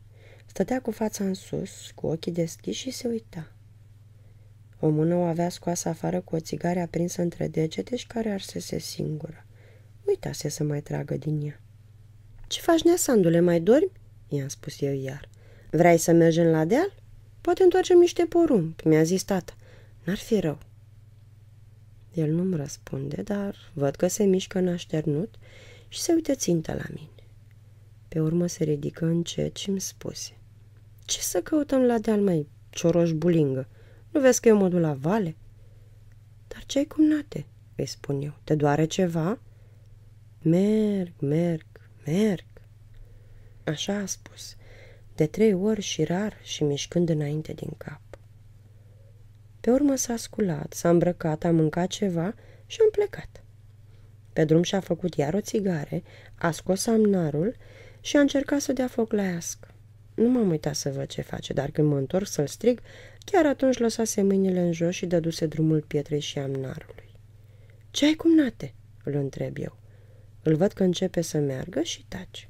Stătea cu fața în sus, cu ochii deschiși și se uita. O mână o avea scoasă afară cu o țigare aprinsă între degete și care arsese singură. Uitase să mai tragă din ea. Ce faci, neasandule, mai dormi?" i-am spus eu iar. Vrei să mergem la deal? Poate întoarcem niște porumb, mi-a zis tata. N-ar fi rău. El nu-mi răspunde, dar văd că se mișcă în așternut și se uită țintă la mine. Pe urmă se ridică încet și îmi spuse. Ce să căutăm la deal, mai cioroș bulingă? Nu vezi că eu mă duc la vale?" Dar ce-ai cumnate?" îi spun eu. Te doare ceva?" Merg, merg, merg." Așa a spus, de trei ori și rar și mișcând înainte din cap. Pe urmă s-a sculat, s-a îmbrăcat, a mâncat ceva și am plecat. Pe drum și-a făcut iar o țigare, a scos amnarul și a încercat să dea foc la iască. Nu m-am uitat să văd ce face, dar când mă întorc să-l strig, chiar atunci lăsase mâinile în jos și dăduse drumul pietrei și amnarului. Ce ai cumnate?" îl întreb eu. Îl văd că începe să meargă și taci.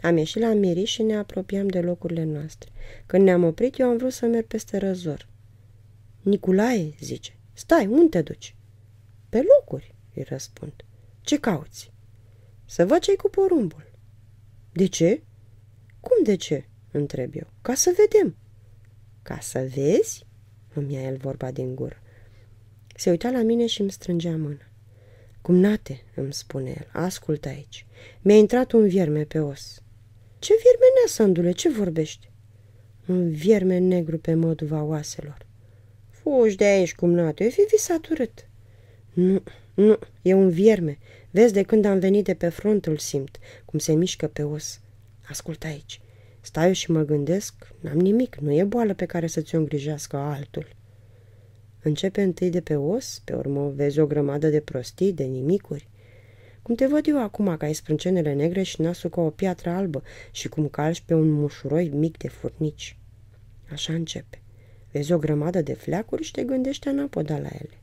Am ieșit la Miri și ne apropiam de locurile noastre. Când ne-am oprit, eu am vrut să merg peste răzor. Niculae, zice, stai, unde te duci? Pe locuri, îi răspund. Ce cauți? Să văd ce cu porumbul. De ce? Cum de ce?" întreb eu. Ca să vedem." Ca să vezi?" îmi ia el vorba din gură. Se uita la mine și îmi strângea mâna. Cumnate, îmi spune el, ascultă aici. Mi-a intrat un vierme pe os. Ce vierme nea, Sandule, ce vorbești? Un vierme negru pe măduva oaselor. Fugi de aici, cumnate, eu fi visat urât. Nu, nu, e un vierme. Vezi, de când am venit de pe front îl simt, cum se mișcă pe os. Ascultă aici. eu și mă gândesc, n-am nimic, nu e boală pe care să ți-o îngrijească altul. Începe întâi de pe os, pe urmă vezi o grămadă de prostii, de nimicuri. Cum te văd eu acum că ai sprâncenele negre și nasul ca o piatră albă și cum calci pe un mușuroi mic de furnici. Așa începe. Vezi o grămadă de fleacuri și te gândești anapoda la ele.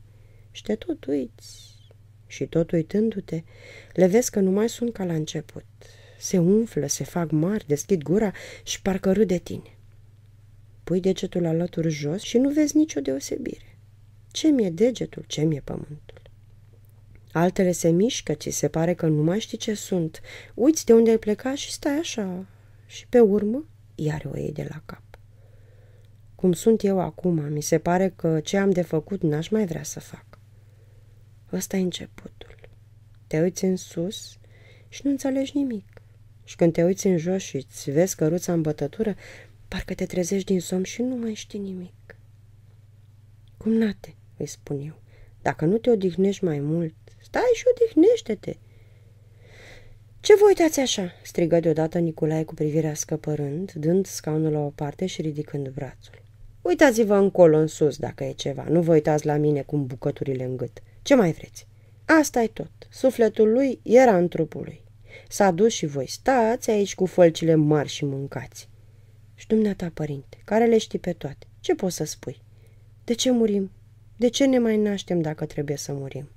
Și te tot uiți. Și tot uitându-te, le vezi că nu mai sunt ca la început se umflă, se fac mari, deschid gura și parcă râd de tine. Pui degetul alături jos și nu vezi nicio deosebire. Ce mi-e degetul, ce mi-e pământul? Altele se mișcă, ci se pare că nu mai știi ce sunt. Uiți de unde ai plecat și stai așa. Și pe urmă, iar o iei de la cap. Cum sunt eu acum, mi se pare că ce am de făcut n-aș mai vrea să fac. Ăsta e începutul. Te uiți în sus și nu înțelegi nimic. Și când te uiți în jos și îți vezi căruța în bătătură, parcă te trezești din somn și nu mai știi nimic. Cum nate, îi spun eu, dacă nu te odihnești mai mult, stai și odihnește-te. Ce vă uitați așa?" strigă deodată Nicolae cu privirea scăpărând, dând scaunul la o parte și ridicând brațul. Uitați-vă încolo în sus dacă e ceva, nu vă uitați la mine cu bucăturile în gât. Ce mai vreți? asta e tot. Sufletul lui era în trupul lui. S-a dus și voi stați aici cu fălcile mari și mâncați. Și dumneata, părinte, care le știi pe toate, ce poți să spui? De ce murim? De ce ne mai naștem dacă trebuie să murim?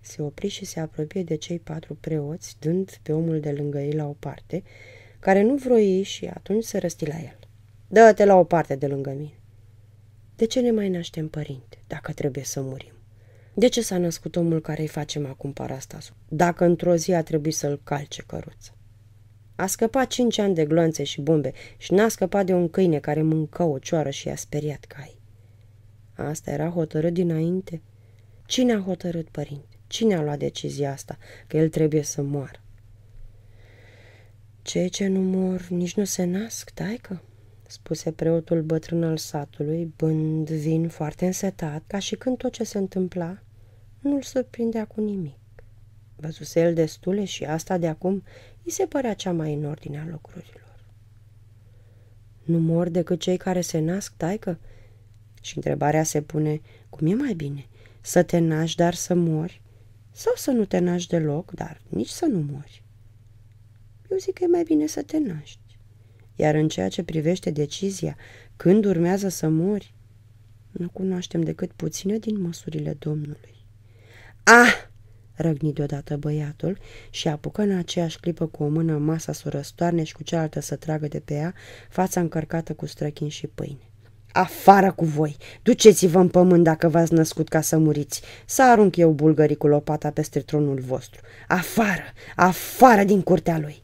Se opri și se apropie de cei patru preoți, dând pe omul de lângă ei la o parte, care nu vroi și atunci se răsti la el. Dă-te la o parte de lângă mine. De ce ne mai naștem, părinte, dacă trebuie să murim? De ce s-a născut omul care îi facem acum parastasul? Dacă într-o zi a trebuit să-l calce căruță. A scăpat cinci ani de gloanțe și bombe și n-a scăpat de un câine care mânca o cioară și i-a speriat cai. Asta era hotărât dinainte? Cine a hotărât, părinte? Cine a luat decizia asta că el trebuie să moară? Cei ce nu mor nici nu se nasc, taică? spuse preotul bătrân al satului, bând vin foarte însetat, ca și când tot ce se întâmpla nu-l surprindea cu nimic. Văzuse el destule și asta de acum îi se părea cea mai în ordinea lucrurilor. Nu mor decât cei care se nasc, taică? Și întrebarea se pune, cum e mai bine? Să te naști, dar să mori? Sau să nu te naști deloc, dar nici să nu mori? Eu zic că e mai bine să te naști. Iar în ceea ce privește decizia, când urmează să mori, nu cunoaștem decât puține din măsurile Domnului. Ah! răgni deodată băiatul și apucă în aceeași clipă cu o mână masa să răstoarne și cu cealaltă să tragă de pe ea, fața încărcată cu străchin și pâine. Afară cu voi! Duceți-vă în pământ dacă v-ați născut ca să muriți! Să arunc eu bulgării cu lopata peste tronul vostru! Afară! Afară din curtea lui!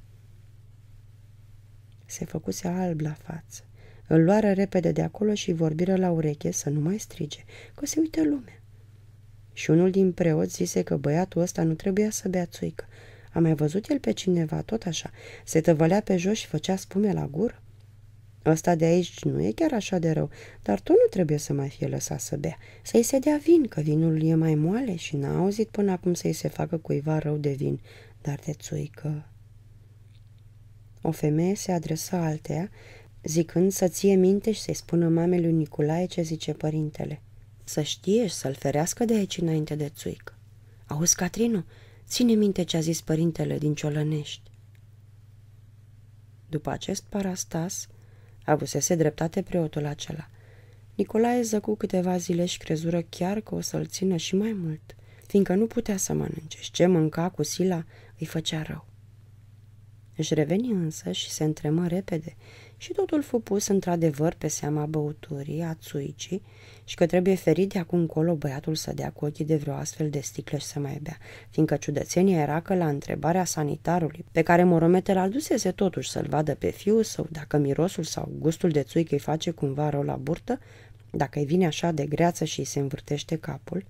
Se făcuse alb la față. Îl luară repede de acolo și vorbiră la ureche să nu mai strige, că se uită lumea. Și unul din preoți zise că băiatul ăsta nu trebuia să bea țuică. A mai văzut el pe cineva tot așa. Se tăvălea pe jos și făcea spume la gură. Ăsta de aici nu e chiar așa de rău, dar tu nu trebuie să mai fie lăsat să bea. Să-i se dea vin, că vinul e mai moale și n-a auzit până acum să-i se facă cuiva rău de vin, dar de țuică o femeie se adresă alteia, zicând să ție minte și să-i spună mamei lui Nicolae ce zice părintele. Să știe și să-l ferească de aici înainte de țuic. Auzi, Catrinu, ține minte ce a zis părintele din Ciolănești. După acest parastas, avusese dreptate preotul acela. Nicolae zăcu câteva zile și crezură chiar că o să-l țină și mai mult, fiindcă nu putea să mănânce și ce mânca cu sila îi făcea rău. Își reveni însă și se întremă repede și totul fu pus într-adevăr pe seama băuturii, a țuicii și că trebuie ferit de acum încolo băiatul să dea cu ochii de vreo astfel de sticlă și să mai bea, fiindcă ciudățenia era că la întrebarea sanitarului, pe care morometel dusese totuși să-l vadă pe fiul său, dacă mirosul sau gustul de țuică îi face cumva rău la burtă, dacă îi vine așa de greață și îi se învârtește capul,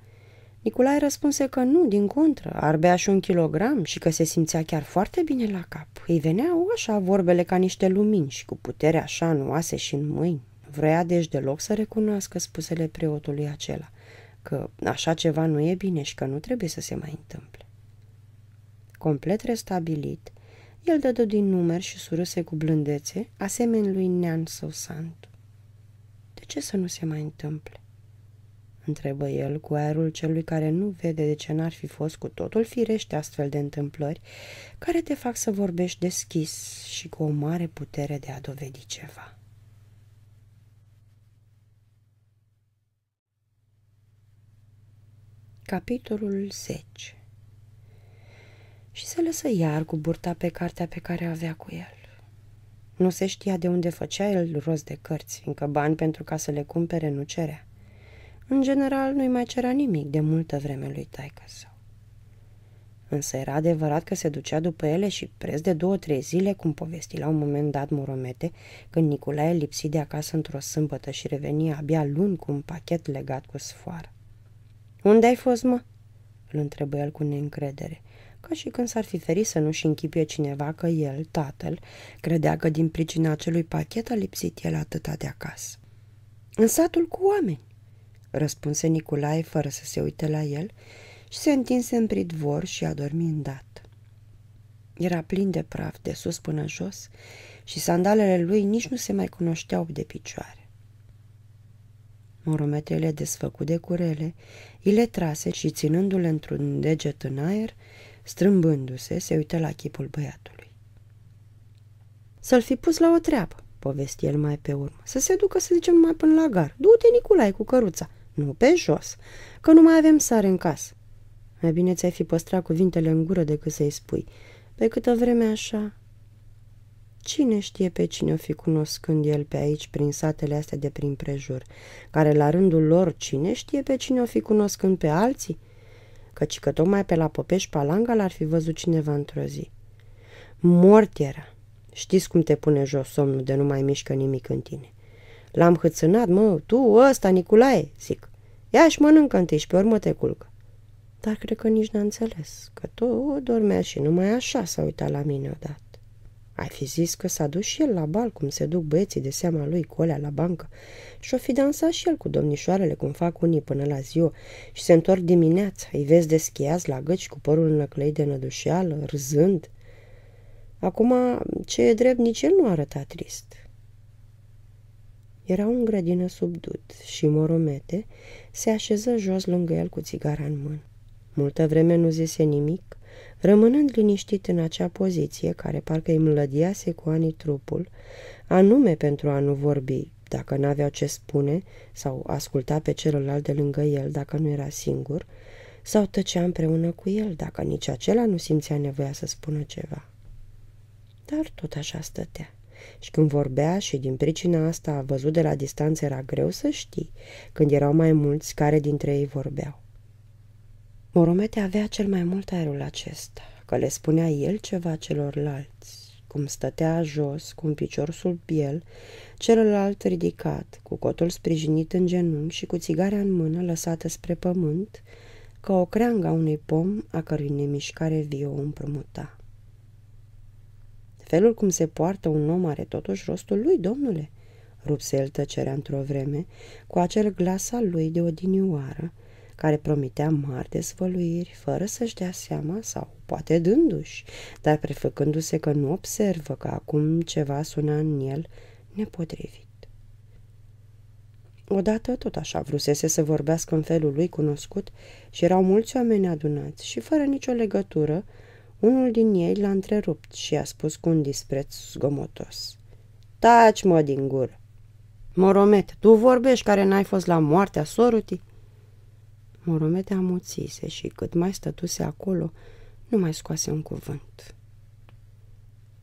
Nicolae răspunse că nu, din contră, ar bea și un kilogram și că se simțea chiar foarte bine la cap. Îi veneau așa vorbele ca niște lumini și cu putere așa în oase și în mâini. Vrea deci deloc să recunoască spusele preotului acela, că așa ceva nu e bine și că nu trebuie să se mai întâmple. Complet restabilit, el dădă din numeri și suruse cu blândețe, asemeni lui Nean Său Santu. De ce să nu se mai întâmple? întrebă el cu aerul celui care nu vede de ce n-ar fi fost cu totul firește astfel de întâmplări care te fac să vorbești deschis și cu o mare putere de a dovedi ceva. Capitolul 10 Și se lăsă iar cu burta pe cartea pe care avea cu el. Nu se știa de unde făcea el rost de cărți, fiindcă bani pentru ca să le cumpere nu cerea. În general, nu-i mai cerea nimic de multă vreme lui taică său. Însă era adevărat că se ducea după ele și preț de două-trei zile, cum povesti la un moment dat Moromete, când Nicolae lipsi de acasă într-o sâmbătă și reveni abia luni cu un pachet legat cu sfoară. Unde ai fost, mă?" îl întrebă el cu neîncredere, ca și când s-ar fi ferit să nu-și închipie cineva că el, tatăl, credea că din pricina acelui pachet a lipsit el atâta de acasă. În satul cu oameni, răspunse Nicolae fără să se uite la el și se întinse în pridvor și a dormit îndată. Era plin de praf de sus până jos și sandalele lui nici nu se mai cunoșteau de picioare. Morometele desfăcut de curele, îi le trase și ținându-le într-un deget în aer, strâmbându-se, se uită la chipul băiatului. Să-l fi pus la o treabă, povesti el mai pe urmă, să se ducă, să zicem, numai până la gar. Du-te, Nicolae, cu căruța. Nu pe jos, că nu mai avem sare în casă. Mai bine ți-ai fi păstrat cuvintele în gură decât să-i spui. Pe câtă vreme așa... Cine știe pe cine o fi cunoscând el pe aici, prin satele astea de prin prejur, care la rândul lor cine știe pe cine o fi cunoscând pe alții? Căci că tocmai pe la Popeș Palanga l-ar fi văzut cineva într-o zi. Mort era. Știți cum te pune jos somnul de nu mai mișcă nimic în tine. L-am hățânat, mă, tu ăsta, Nicolae, zic. Ia și mănâncă întâi și pe urmă te culcă. Dar cred că nici n-a înțeles, că tu dormea și numai așa s-a uitat la mine odată. Ai fi zis că s-a dus și el la bal, cum se duc băieții de seama lui cu alea la bancă, și-o fi dansat și el cu domnișoarele, cum fac unii până la ziua, și se întorc dimineața, îi vezi deschiați la găci cu părul înlăclăit de nădușeală, râzând. Acum, ce e drept, nici el nu arăta trist era un grădină subdut și Moromete se așeză jos lângă el cu țigara în mână. Multă vreme nu zise nimic, rămânând liniștit în acea poziție care parcă îi mlădiase cu anii trupul, anume pentru a nu vorbi, dacă n-avea ce spune, sau asculta pe celălalt de lângă el dacă nu era singur, sau tăcea împreună cu el dacă nici acela nu simțea nevoia să spună ceva. Dar tot așa stătea. Și când vorbea și din pricina asta a văzut de la distanță era greu să știi când erau mai mulți care dintre ei vorbeau. Moromete avea cel mai mult aerul acesta, că le spunea el ceva celorlalți, cum stătea jos, cu un picior sub piel, celălalt ridicat, cu cotul sprijinit în genunchi și cu țigarea în mână lăsată spre pământ, ca o a unui pom a cărui nemișcare vie o împrumuta. Felul cum se poartă un om are totuși rostul lui, domnule." Rupse el tăcerea într-o vreme, cu acel glas al lui de odinioară, care promitea mari dezvăluiri, fără să-și dea seama sau poate dându-și, dar prefăcându-se că nu observă că acum ceva suna în el nepotrivit. Odată tot așa vrusese să vorbească în felul lui cunoscut și erau mulți oameni adunați și fără nicio legătură unul din ei l-a întrerupt și a spus cu un dispreț zgomotos. Taci, mă, din gură! Moromet, tu vorbești care n-ai fost la moartea sorutii? Moromete amuțise și cât mai stătuse acolo, nu mai scoase un cuvânt.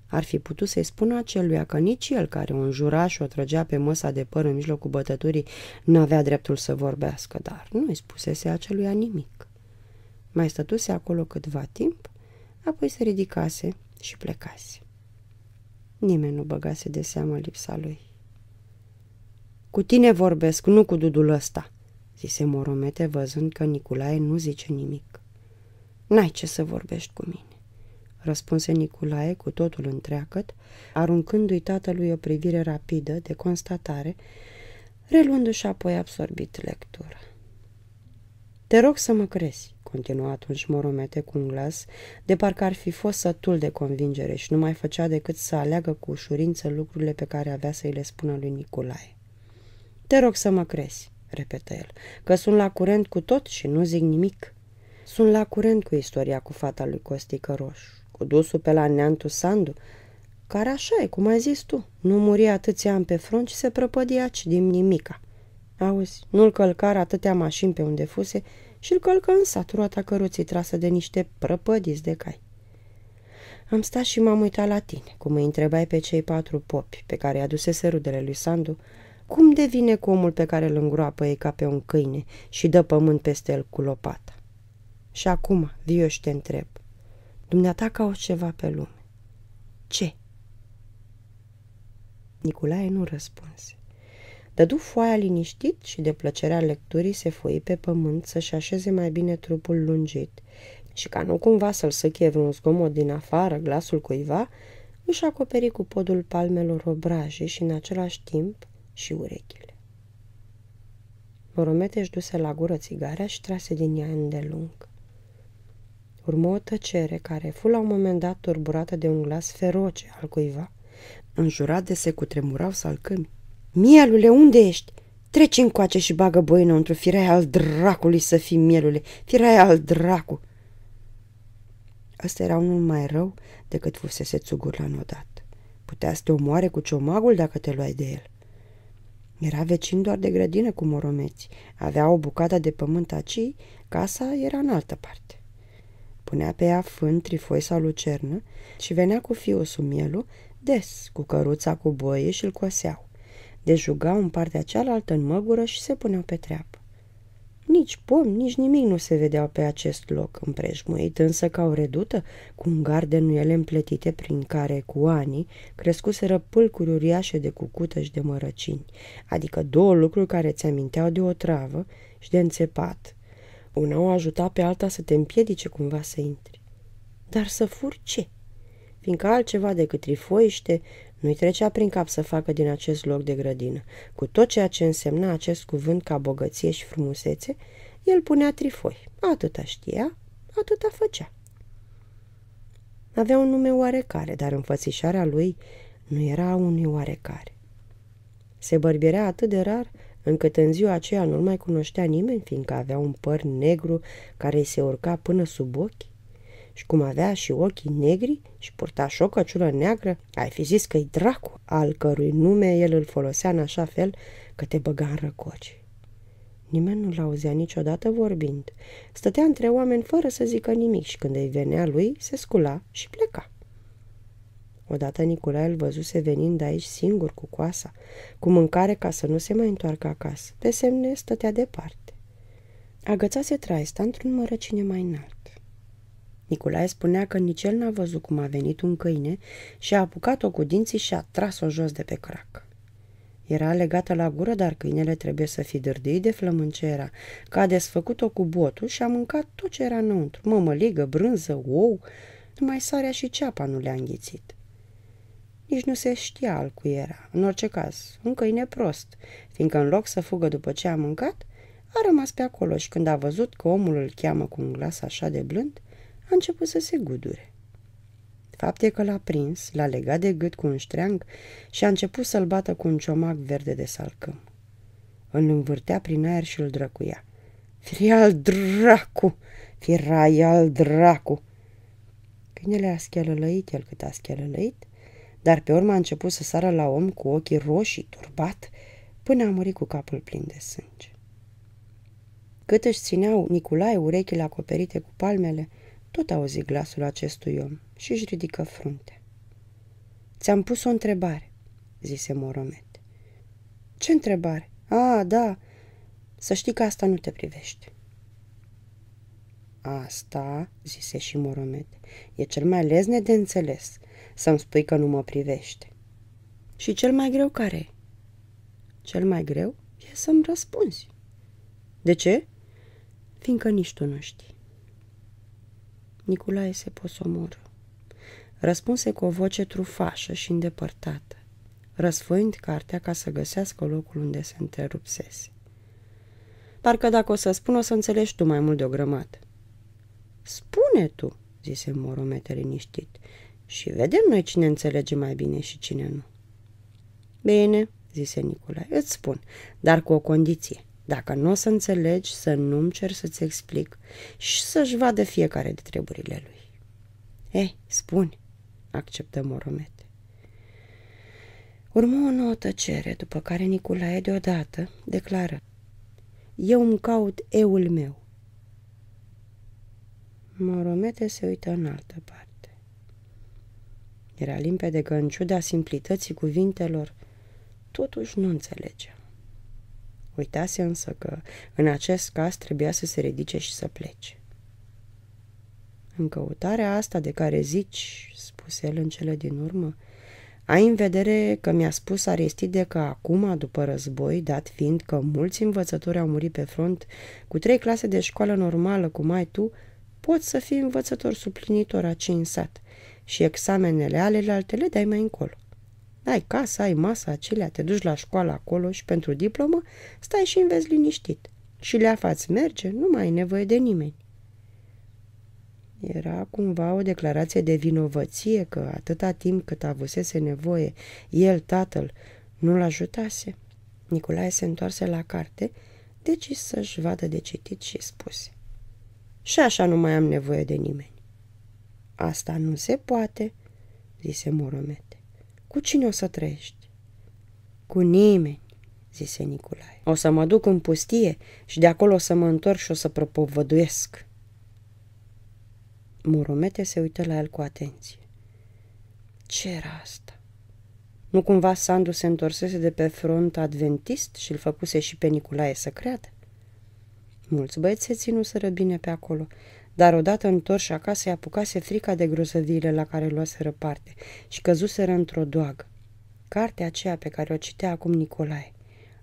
Ar fi putut să-i spună aceluia că nici el care o înjura și o trăgea pe măsa de păr în mijlocul bătăturii n-avea dreptul să vorbească, dar nu i spusese aceluia nimic. Mai stătuse acolo câtva timp apoi se ridicase și plecase. Nimeni nu băgase de seamă lipsa lui. Cu tine vorbesc, nu cu dudul ăsta, zise Moromete văzând că Nicolae nu zice nimic. N-ai ce să vorbești cu mine, răspunse Nicolae cu totul întreagăt, aruncându-i tatălui o privire rapidă de constatare, reluându-și apoi absorbit lectura. Te rog să mă crezi, continua atunci Moromete cu un glas, de parcă ar fi fost sătul de convingere și nu mai făcea decât să aleagă cu ușurință lucrurile pe care avea să-i le spună lui Nicolae. Te rog să mă crezi, repetă el, că sunt la curent cu tot și nu zic nimic. Sunt la curent cu istoria cu fata lui Costică Roșu, cu dusul pe la neantul Sandu, care așa e, cum ai zis tu, nu muri atâția ani pe front și se prăpădia din nimica. Auzi, nu-l călcar atâtea mașini pe unde fuse și îl călcă în sat roata căruții trasă de niște prăpădiți de cai. Am stat și m-am uitat la tine, cum îi întrebai pe cei patru popi pe care aduse rudele lui Sandu, cum devine cu omul pe care îl îngroapă ei ca pe un câine și dă pământ peste el cu lopata. Și acum, vioș, te întreb, dumneata o ceva pe lume. Ce? Nicolae nu răspunse. Dădu foaia liniștit și de plăcerea lecturii se foi pe pământ să-și așeze mai bine trupul lungit și ca nu cumva să-l săchie vreun zgomot din afară, glasul cuiva, își acoperi cu podul palmelor obraje și în același timp și urechile. Moromete își duse la gură țigarea și trase din ea îndelung. Urmă o tăcere care fu la un moment dat turburată de un glas feroce al cuiva, înjurat de se cutremurau salcâmi. Mielule, unde ești? Treci încoace și bagă boi înăuntru, firea al dracului să fii mielule, firea al dracu. Ăsta era unul mai rău decât fusese țugur la nodat. Putea să te omoare cu ciomagul dacă te luai de el. Era vecin doar de grădină cu moromeți. Avea o bucată de pământ aci, casa era în altă parte. Punea pe ea fân, trifoi sau lucernă și venea cu fiosul mielu des, cu căruța cu boie și îl coseau dejugau în partea cealaltă în măgură și se puneau pe treapă. Nici pom, nici nimic nu se vedeau pe acest loc, împrejmuit însă ca o redută, cu un gard de nuiele împletite prin care, cu ani, crescuseră pâlcuri uriașe de cucută și de mărăcini, adică două lucruri care ți aminteau de o travă și de înțepat. Una o ajuta pe alta să te împiedice cumva să intri. Dar să fur ce? Fiindcă altceva decât trifoiște, nu-i trecea prin cap să facă din acest loc de grădină. Cu tot ceea ce însemna acest cuvânt ca bogăție și frumusețe, el punea trifoi. Atâta știa, atâta făcea. Avea un nume oarecare, dar înfățișarea lui nu era unui oarecare. Se bărbierea atât de rar încât în ziua aceea nu mai cunoștea nimeni, fiindcă avea un păr negru care îi se urca până sub ochi și cum avea și ochii negri și purta și o căciulă neagră, ai fi zis că-i dracu, al cărui nume el îl folosea în așa fel că te băga în răcoci. Nimeni nu-l auzea niciodată vorbind. Stătea între oameni fără să zică nimic și când îi venea lui, se scula și pleca. Odată Nicolae îl văzuse venind aici singur cu coasa, cu mâncare ca să nu se mai întoarcă acasă. De semne, stătea departe. Agățase traista într-un mărăcine mai înalt. Nicolae spunea că nici el n-a văzut cum a venit un câine și a apucat-o cu dinții și a tras-o jos de pe crac. Era legată la gură, dar câinele trebuie să fi dârdei de flămâncera, că a desfăcut-o cu botul și a mâncat tot ce era înăuntru, mămăligă, brânză, ou, numai sarea și ceapa nu le-a înghițit. Nici nu se știa al cui era, în orice caz, un câine prost, fiindcă în loc să fugă după ce a mâncat, a rămas pe acolo și când a văzut că omul îl cheamă cu un glas așa de blând, a început să se gudure. Fapt e că l-a prins, l-a legat de gât cu un ștreang și a început să-l bată cu un ciomac verde de salcâm. Îl învârtea prin aer și îl drăcuia. Fii al dracu! Firai al dracu! Câinele a schelălăit el cât a schelălăit, dar pe urmă a început să sară la om cu ochii roșii, turbat, până a murit cu capul plin de sânge. Cât își țineau Nicolae urechile acoperite cu palmele, tot auzi glasul acestui om și își ridică frunte. Ți-am pus o întrebare, zise Moromet. Ce întrebare? A, da, să știi că asta nu te privește. Asta, zise și Moromet, e cel mai lezne de înțeles, să-mi spui că nu mă privește. Și cel mai greu care e? Cel mai greu e să-mi răspunzi. De ce? Fiindcă nici tu nu știi. Nicolae se posomoră. Răspunse cu o voce trufașă și îndepărtată, răsfăind cartea ca să găsească locul unde se întrerupsese. Parcă dacă o să spun, o să înțelegi tu mai mult de o grămadă. Spune tu, zise Moromete liniștit, și vedem noi cine înțelege mai bine și cine nu. Bine, zise Nicolae, îți spun, dar cu o condiție. Dacă nu o să înțelegi, să nu-mi cer să-ți explic și să-și vadă fiecare de treburile lui. Ei, spune. acceptă Moromete. Urmă o nouă tăcere, după care Nicolae deodată declară Eu îmi caut eul meu. Moromete se uită în altă parte. Era limpede că, în ciuda simplității cuvintelor, totuși nu înțelegea. Uitase însă că, în acest caz, trebuia să se ridice și să plece. În căutarea asta de care zici, spuse el în cele din urmă, ai în vedere că mi-a spus Aristide că acum, după război, dat fiind că mulți învățători au murit pe front, cu trei clase de școală normală, cum ai tu, poți să fii învățător suplinitor a în sat și examenele alele le dai mai încolo. Ai casa, ai masa acelea, te duci la școală acolo și pentru diplomă stai și înveți liniștit. Și le afați merge, nu mai ai nevoie de nimeni. Era cumva o declarație de vinovăție că atâta timp cât avusese nevoie, el, tatăl, nu-l ajutase. Nicolae se întoarse la carte, decis să-și vadă de citit și spuse. Și așa nu mai am nevoie de nimeni. Asta nu se poate, zise Moromet. Cu cine o să trăiești? Cu nimeni, zise Nicolae. O să mă duc în pustie și de acolo o să mă întorc și o să propovăduiesc. Muromete se uită la el cu atenție. Ce era asta? Nu cumva Sandu se întorsese de pe front adventist și îl făcuse și pe Nicolae să creadă? Mulți băieți se ținuseră bine pe acolo, dar odată întorși acasă, apucase frica de grozăviile la care luaseră parte și căzuseră într-o doagă. Cartea aceea pe care o citea acum Nicolae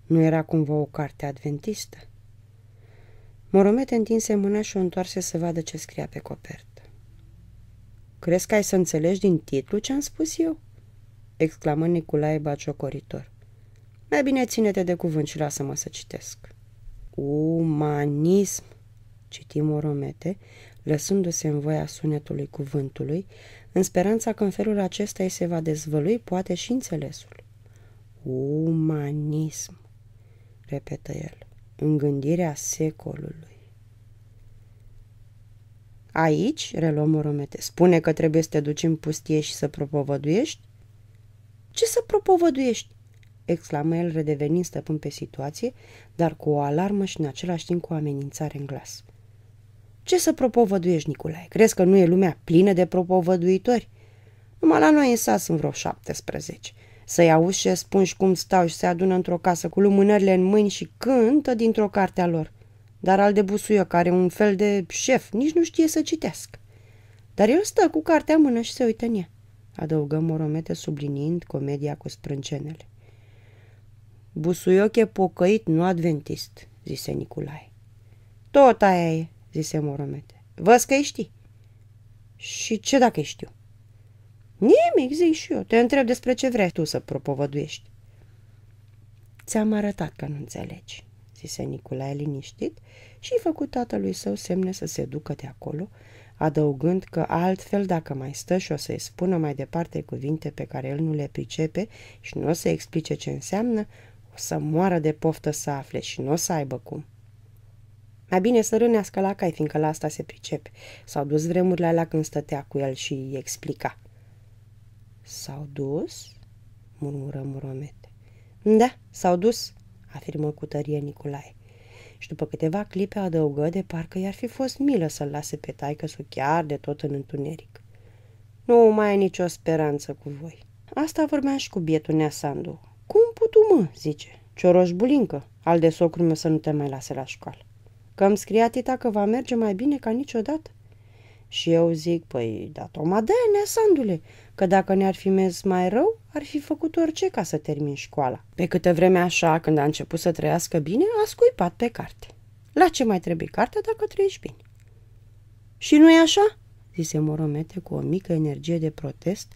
nu era cumva o carte adventistă? Moromete întinse mâna și o întoarse să vadă ce scria pe copertă. Crezi că ai să înțelegi din titlu ce am spus eu?" exclamă Nicolae baciocoritor. Mai bine ține-te de cuvânt și lasă-mă să citesc. Umanism citi moromete, lăsându-se în voia sunetului cuvântului, în speranța că în felul acesta îi se va dezvălui poate și înțelesul. Umanism, repetă el, în gândirea secolului. Aici, reluăm oromete, spune că trebuie să te duci în pustie și să propovăduiești? Ce să propovăduiești? exclamă el redevenind stăpân pe situație, dar cu o alarmă și în același timp cu o amenințare în glas. Ce să propovăduiești, Nicolae? Crezi că nu e lumea plină de propovăduitori? Numai la noi în sat sunt vreo 17. Să-i auzi ce spun și cum stau și se adună într-o casă cu lumânările în mâini și cântă dintr-o carte a lor. Dar al de busuio, care e un fel de șef, nici nu știe să citească. Dar el stă cu cartea în mână și se uită în ea, adăugă Moromete sublinind comedia cu sprâncenele. Busuioc e pocăit, nu adventist, zise Nicolae. Tot aia e, zise Moromete. Văz că știi. Și ce dacă știu? Nimic, zic și eu. Te întreb despre ce vrei tu să propovăduiești. Ți-am arătat că nu înțelegi, zise Nicolae liniștit și i făcut tatălui său semne să se ducă de acolo, adăugând că altfel dacă mai stă și o să-i spună mai departe cuvinte pe care el nu le pricepe și nu o să explice ce înseamnă, o să moară de poftă să afle și nu o să aibă cum. Mai bine să rânească la cai, fiindcă la asta se pricepe. S-au dus vremurile alea când stătea cu el și îi explica. S-au dus? murmură Muromete. Da, s-au dus, afirmă cu tărie Nicolae. Și după câteva clipe adăugă de parcă i-ar fi fost milă să-l lase pe taică su chiar de tot în întuneric. Nu mai e nicio speranță cu voi. Asta vorbeam și cu bietul Neasandu. Cum putu mă, zice, cioroș bulincă, al de socru meu să nu te mai lase la școală. Că îmi scria tita că va merge mai bine ca niciodată. Și eu zic, păi, da, toma de Sandule, că dacă ne-ar fi mers mai rău, ar fi făcut orice ca să termin școala. Pe câte vreme așa, când a început să trăiască bine, a scuipat pe carte. La ce mai trebuie carte dacă trăiești bine? Și nu e așa? zise Moromete cu o mică energie de protest,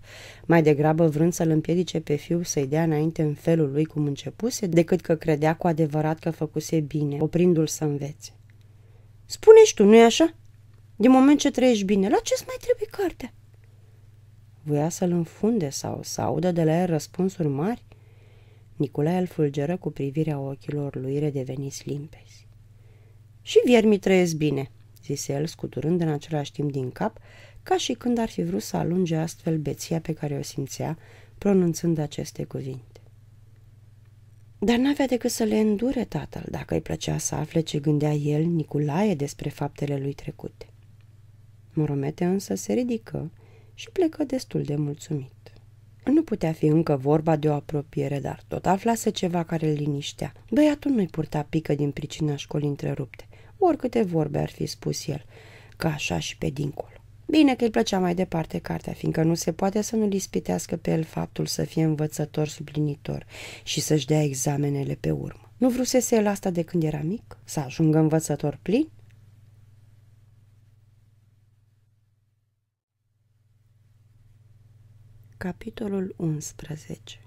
mai degrabă vrând să-l împiedice pe fiu să-i dea înainte în felul lui cum începuse, decât că credea cu adevărat că făcuse bine, oprindu-l să învețe. Spune și tu, nu-i așa? De moment ce trăiești bine, la ce mai trebuie cartea? Voia să-l înfunde sau să audă de la el răspunsuri mari? Nicolae îl fulgeră cu privirea ochilor lui redeveniți limpezi. Și viermii trăiesc bine, zise el, scuturând în același timp din cap, ca și când ar fi vrut să alunge astfel beția pe care o simțea, pronunțând aceste cuvinte. Dar n-avea decât să le îndure tatăl dacă îi plăcea să afle ce gândea el, Niculae, despre faptele lui trecute. Moromete însă se ridică și plecă destul de mulțumit. Nu putea fi încă vorba de o apropiere, dar tot aflase ceva care îl liniștea. Băiatul nu-i purta pică din pricina școlii întrerupte, oricâte vorbe ar fi spus el, ca așa și pe dincolo. Bine că îi plăcea mai departe cartea, fiindcă nu se poate să nu-l ispitească pe el faptul să fie învățător sublinitor și să-și dea examenele pe urmă. Nu vrusese el asta de când era mic? Să ajungă învățător plin? Capitolul 11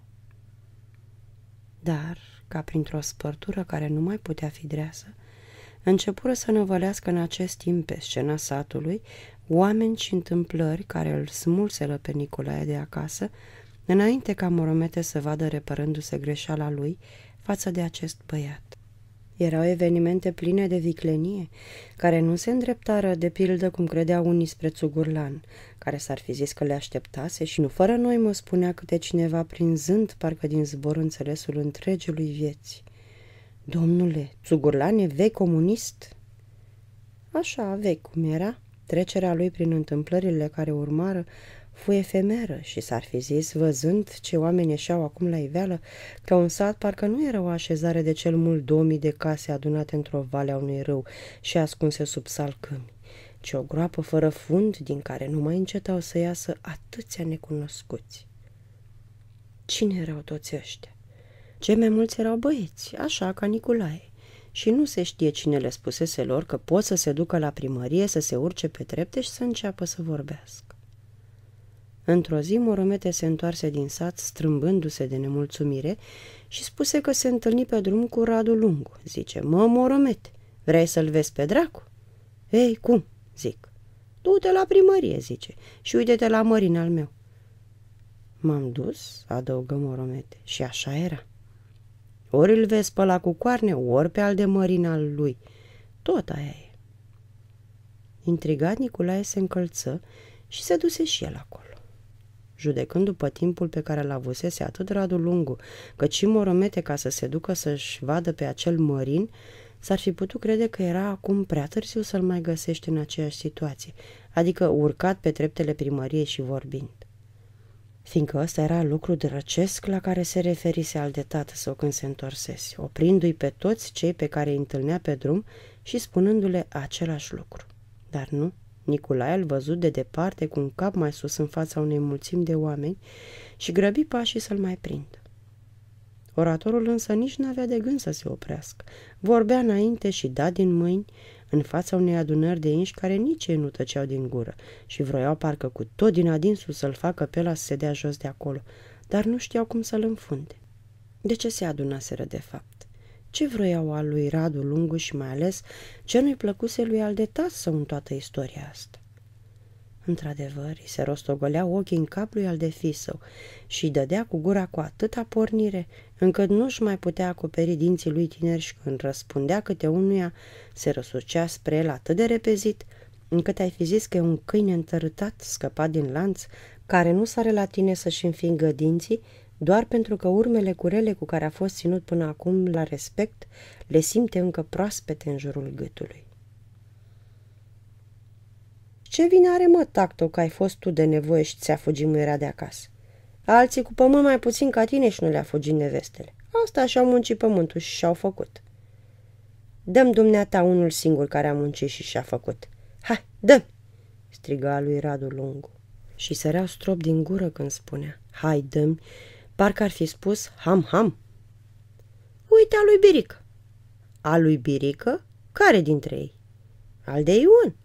Dar, ca printr-o spărtură care nu mai putea fi dreasă, începură să năvălească în acest timp pe scena satului oameni și întâmplări care îl smulseră pe Nicolae de acasă, înainte ca Moromete să vadă reparându-se greșeala lui față de acest băiat. Erau evenimente pline de viclenie, care nu se îndreptară de pildă cum credea unii spre Țugurlan, care s-ar fi zis că le așteptase și nu fără noi mă spunea câte cineva prinzând parcă din zbor înțelesul întregului vieți. Domnule, Țugurlan e vei comunist? Așa, vei cum era, Trecerea lui prin întâmplările care urmară fu efemeră și s-ar fi zis, văzând ce oameni ieșeau acum la iveală, că un sat parcă nu era o așezare de cel mult 2000 de case adunate într-o vale a unui râu și ascunse sub salcâmi, ci o groapă fără fund din care nu mai încetau să iasă atâția necunoscuți. Cine erau toți ăștia? Cei mai mulți erau băieți, așa ca Nicolae și nu se știe cine le spusese lor că pot să se ducă la primărie, să se urce pe trepte și să înceapă să vorbească. Într-o zi, Moromete se întoarse din sat, strâmbându-se de nemulțumire și spuse că se întâlni pe drum cu Radu Lungu. Zice, mă, Moromete, vrei să-l vezi pe dracu? Ei, cum? zic. Du-te la primărie, zice, și uite-te la mărin al meu. M-am dus, adăugă Moromete, și așa era. Ori îl vei spăla cu coarne, ori pe al de mărin al lui. Tot aia e. Intrigat, Nicolae se încălță și se duse și el acolo. Judecând după timpul pe care l a avusese atât Radu Lungu, cât și Moromete ca să se ducă să-și vadă pe acel mărin, s-ar fi putut crede că era acum prea târziu să-l mai găsești în aceeași situație, adică urcat pe treptele primăriei și vorbind fiindcă ăsta era lucru drăcesc la care se referise al de tată sau când se întorsese, oprindu-i pe toți cei pe care îi întâlnea pe drum și spunându-le același lucru. Dar nu, Nicolae îl văzut de departe cu un cap mai sus în fața unei mulțimi de oameni și grăbi pașii să-l mai prindă. Oratorul însă nici nu avea de gând să se oprească. Vorbea înainte și da din mâini, în fața unei adunări de inși care nici ei nu tăceau din gură și vroiau parcă cu tot din adinsul să-l facă pe la să se dea jos de acolo, dar nu știau cum să-l înfunde. De ce se adunaseră de fapt? Ce vroiau al lui Radu Lungu și mai ales ce nu-i plăcuse lui Aldetas să în toată istoria asta? Într-adevăr, îi se rostogolea ochii în cap lui al de fisău și îi dădea cu gura cu atâta pornire, încât nu-și mai putea acoperi dinții lui tineri și când răspundea câte unuia, se răsucea spre el atât de repezit, încât ai fi zis că e un câine întărâtat, scăpat din lanț, care nu sare la tine să-și înfingă dinții, doar pentru că urmele curele cu care a fost ținut până acum la respect le simte încă proaspete în jurul gâtului. Ce vină are mă tacto, că ai fost tu de nevoie și ți-a fugit muierea de acasă? Alții cu pământ mai puțin ca tine și nu le-a fugit nevestele. Asta și-au muncit pământul și și-au făcut. Dăm dumneata unul singur care a muncit și și-a făcut. Hai, dăm! striga lui Radu Lungu. Și sărea strop din gură când spunea, hai, dăm, parcă ar fi spus, ham, ham. Uite a lui Birică. A lui Birică? Care dintre ei? Al de Ion.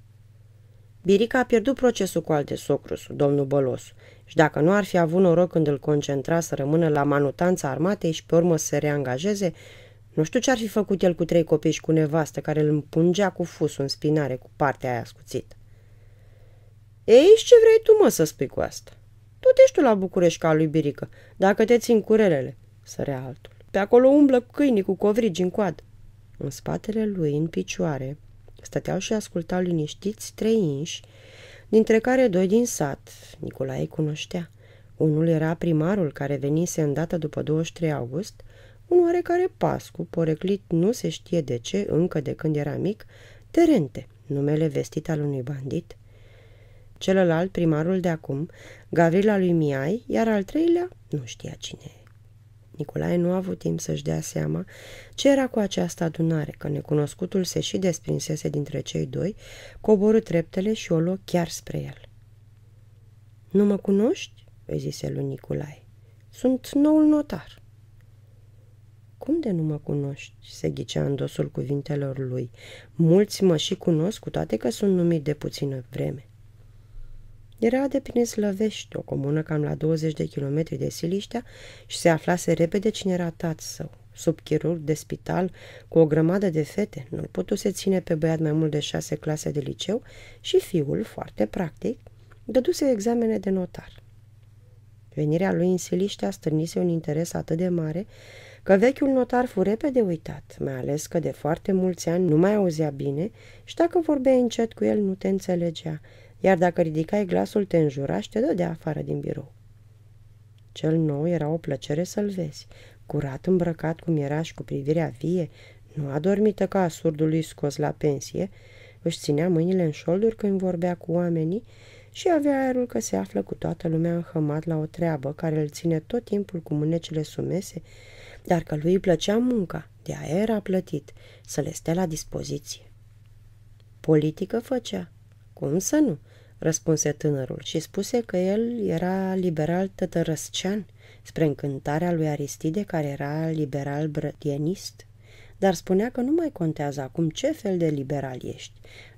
Birica a pierdut procesul cu alte socrus, domnul Bălosu, și dacă nu ar fi avut noroc când îl concentra să rămână la manutanța armatei și pe urmă să se reangajeze, nu știu ce ar fi făcut el cu trei copii și cu nevastă care îl împungea cu fusul în spinare cu partea aia scuțită. Ei, și ce vrei tu, mă, să spui cu asta? Tu ești tu la București ca lui Birică, dacă te țin curelele, sărea altul. Pe acolo umblă cu câinii cu covrigi în coadă. În spatele lui, în picioare, Stăteau și ascultau liniștiți trei inși, dintre care doi din sat, Nicolae îi cunoștea. Unul era primarul care venise data după 23 august, un oarecare pascu, poreclit nu se știe de ce, încă de când era mic, Terente, numele vestit al unui bandit. Celălalt, primarul de acum, Gavrila lui Miai, iar al treilea nu știa cine Nicolae nu a avut timp să-și dea seama ce era cu această adunare, că necunoscutul se și desprinsese dintre cei doi, coborâ treptele și o luă chiar spre el. Nu mă cunoști?" îi zise lui Nicolae. Sunt noul notar." Cum de nu mă cunoști?" se ghicea în dosul cuvintelor lui. Mulți mă și cunosc, cu toate că sunt numit de puțină vreme." Era de prin Slăvești, o comună cam la 20 de kilometri de Siliștea și se aflase repede cine era tat său, chirurg de spital, cu o grămadă de fete, nu-l putuse ține pe băiat mai mult de șase clase de liceu și fiul, foarte practic, dăduse examene de notar. Venirea lui în Siliștea stârnise un interes atât de mare că vechiul notar fu repede uitat, mai ales că de foarte mulți ani nu mai auzea bine și dacă vorbea încet cu el nu te înțelegea, iar dacă ridicai glasul, te înjura și te dădea afară din birou. Cel nou era o plăcere să-l vezi, curat îmbrăcat cum era și cu privirea vie, nu adormită ca a surdului scos la pensie, își ținea mâinile în șolduri când vorbea cu oamenii și avea aerul că se află cu toată lumea înhămat la o treabă care îl ține tot timpul cu mânecile sumese, dar că lui îi plăcea munca, de aer a plătit, să le stea la dispoziție. Politică făcea, cum să nu?" răspunse tânărul și spuse că el era liberal tătărăscean, spre încântarea lui Aristide, care era liberal brătienist. Dar spunea că nu mai contează acum ce fel de liberal ești,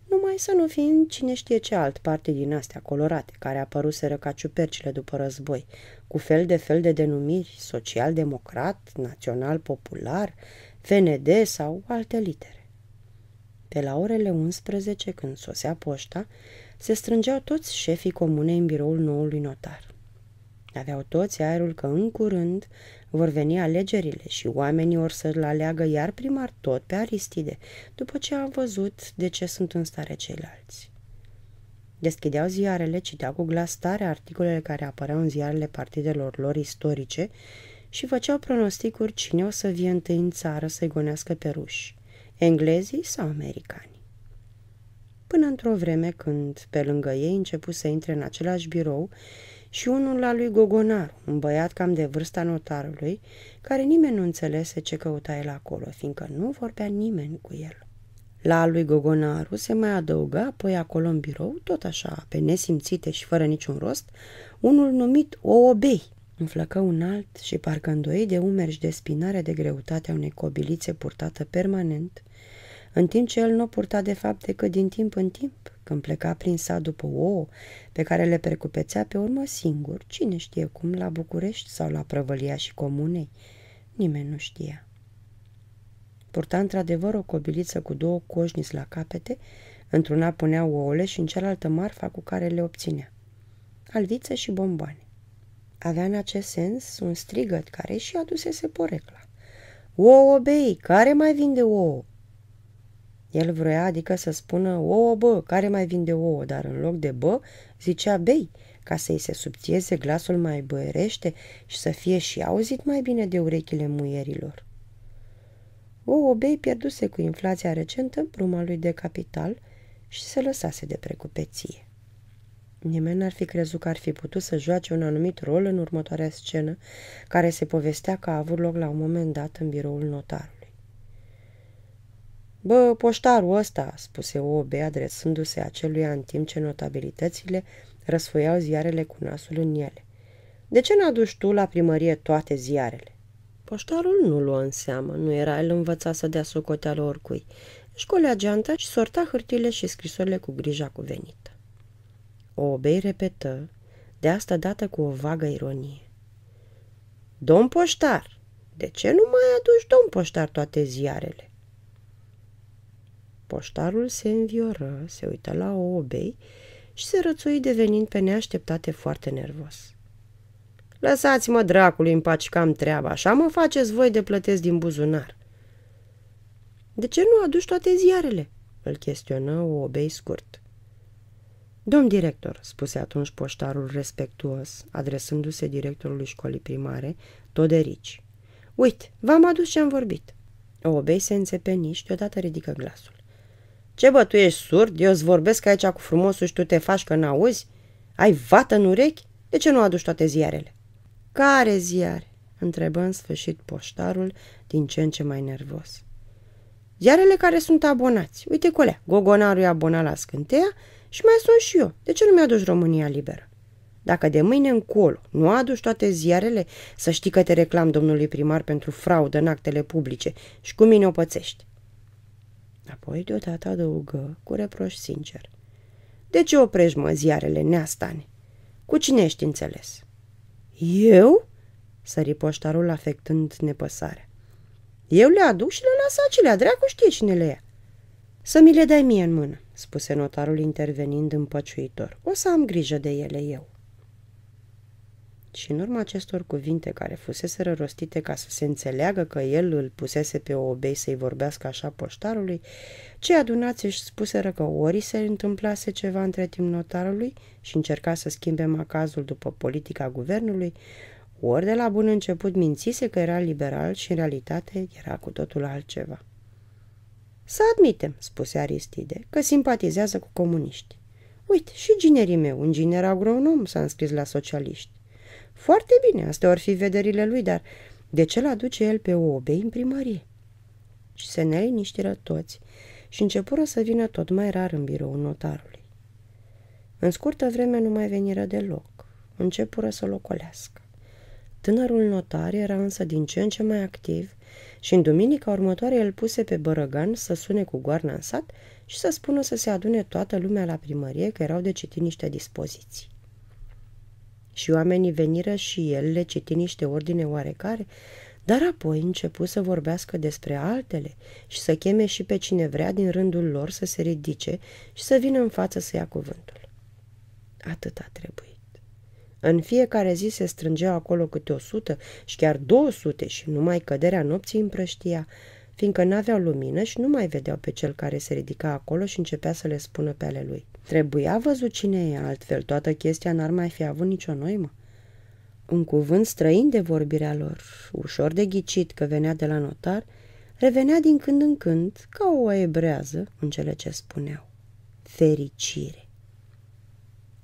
numai să nu în cine știe ce alt parte din astea colorate, care apăruseră ca ciupercile după război, cu fel de fel de denumiri, social-democrat, național-popular, FND sau alte litere. De la orele 11, când sosea poșta, se strângeau toți șefii comunei în biroul noului notar. Aveau toți aerul că în curând vor veni alegerile și oamenii or să-l aleagă iar primar tot pe Aristide, după ce am văzut de ce sunt în stare ceilalți. Deschideau ziarele, citeau cu glas tare articolele care apăreau în ziarele partidelor lor istorice și făceau pronosticuri cine o să vie întâi în țară să-i gonească pe ruși englezii sau americani. Până într-o vreme când pe lângă ei început să intre în același birou și unul la lui Gogonar, un băiat cam de vârsta notarului, care nimeni nu înțelese ce căuta el acolo, fiindcă nu vorbea nimeni cu el. La lui Gogonaru se mai adăuga apoi acolo în birou, tot așa, pe nesimțite și fără niciun rost, unul numit Oobei. Înflăcă un alt și parcă îndoi de umeri și de spinare de greutatea unei cobilițe purtată permanent, în timp ce el nu purta de fapt decât din timp în timp, când pleca prin sat după ouă, pe care le precupețea pe urmă singur, cine știe cum, la București sau la Prăvălia și Comunei. Nimeni nu știa. Purta într-adevăr o cobiliță cu două coșniți la capete, într-una punea ouăle și în cealaltă marfa cu care le obținea. Alviță și bomboane. Avea în acest sens un strigăt care și adusese porecla. Ouă, bei, care mai vinde ouă? El vroia adică să spună ouă bă, care mai vinde ouă, dar în loc de bă zicea bei, ca să-i se subțieze glasul mai băierește și să fie și auzit mai bine de urechile muierilor. Ouă bei pierduse cu inflația recentă bruma lui de capital și se lăsase de precupeție. Nimeni n-ar fi crezut că ar fi putut să joace un anumit rol în următoarea scenă, care se povestea că a avut loc la un moment dat în biroul notarului. Bă, poștarul ăsta!" spuse O.B. adresându-se aceluia în timp ce notabilitățile răsfoiau ziarele cu nasul în ele. De ce n-aduci tu la primărie toate ziarele?" Poștarul nu lua în seamă, nu era el învățat să dea socoteală oricui. Își colea geanta și sorta hârtile și scrisorile cu grija cuvenită. Obei repetă, de asta dată cu o vagă ironie. Domn poștar, de ce nu mai aduci domn poștar toate ziarele? Poștarul se învioră, se uită la obei și se rățui devenind pe neașteptate foarte nervos. Lăsați-mă dracului în pace cam treaba, așa mă faceți voi de plătesc din buzunar. De ce nu aduci toate ziarele?" îl chestionă obei scurt. Domn director, spuse atunci poștarul respectuos, adresându-se directorului școlii primare, Toderici. Uite, v-am adus ce am vorbit. Obei se înțepeni și deodată ridică glasul. Ce bă, tu ești surd? Eu îți vorbesc aici cu frumosul și tu te faci că n-auzi? Ai vată în urechi? De ce nu aduci toate ziarele? Care ziare? întrebă în sfârșit poștarul, din ce în ce mai nervos. Ziarele care sunt abonați. Uite, colea, gogonarul e abonat la scânteia și mai sunt și eu. De ce nu mi-aduci România liberă? Dacă de mâine încolo nu aduci toate ziarele, să știi că te reclam domnului primar pentru fraudă în actele publice și cu mine o pățești. Apoi deodată adăugă cu reproș sincer. De ce oprești, mă, ziarele neastane? Cu cine ești înțeles? Eu? Sări poștarul afectând nepăsarea. Eu le aduc și le las acelea, dracu știe cine le ia. Să mi le dai mie în mână, spuse notarul intervenind împăciuitor. O să am grijă de ele eu. Și în urma acestor cuvinte care fusese rostite ca să se înțeleagă că el îl pusese pe o obei să-i vorbească așa poștarului, cei adunați își spuseră că ori se întâmplase ceva între timp notarului și încerca să schimbe macazul după politica guvernului, ori de la bun început mințise că era liberal și în realitate era cu totul altceva. Să admitem, spuse Aristide, că simpatizează cu comuniști. Uite, și ginerii meu, un giner agronom, s-a înscris la socialiști. Foarte bine, astea ar fi vederile lui, dar de ce l-aduce el pe Obei în primărie? Și se liniștiră toți și începură să vină tot mai rar în birou notarului. În scurtă vreme nu mai veniră deloc. Începură să locolească. Tânărul notar era însă din ce în ce mai activ și în duminica următoare el puse pe bărăgan să sune cu goarna în sat și să spună să se adune toată lumea la primărie că erau de citit niște dispoziții și oamenii veniră și el le citi niște ordine oarecare, dar apoi începu să vorbească despre altele și să cheme și pe cine vrea din rândul lor să se ridice și să vină în față să ia cuvântul. Atât a trebuit. În fiecare zi se strângeau acolo câte o sută și chiar două sute și numai căderea nopții împrăștia, fiindcă n-aveau lumină și nu mai vedeau pe cel care se ridica acolo și începea să le spună pe ale lui. Trebuia văzut cine e altfel, toată chestia n-ar mai fi avut nicio noimă. Un cuvânt străin de vorbirea lor, ușor de ghicit că venea de la notar, revenea din când în când, ca o ebrează, în cele ce spuneau. Fericire!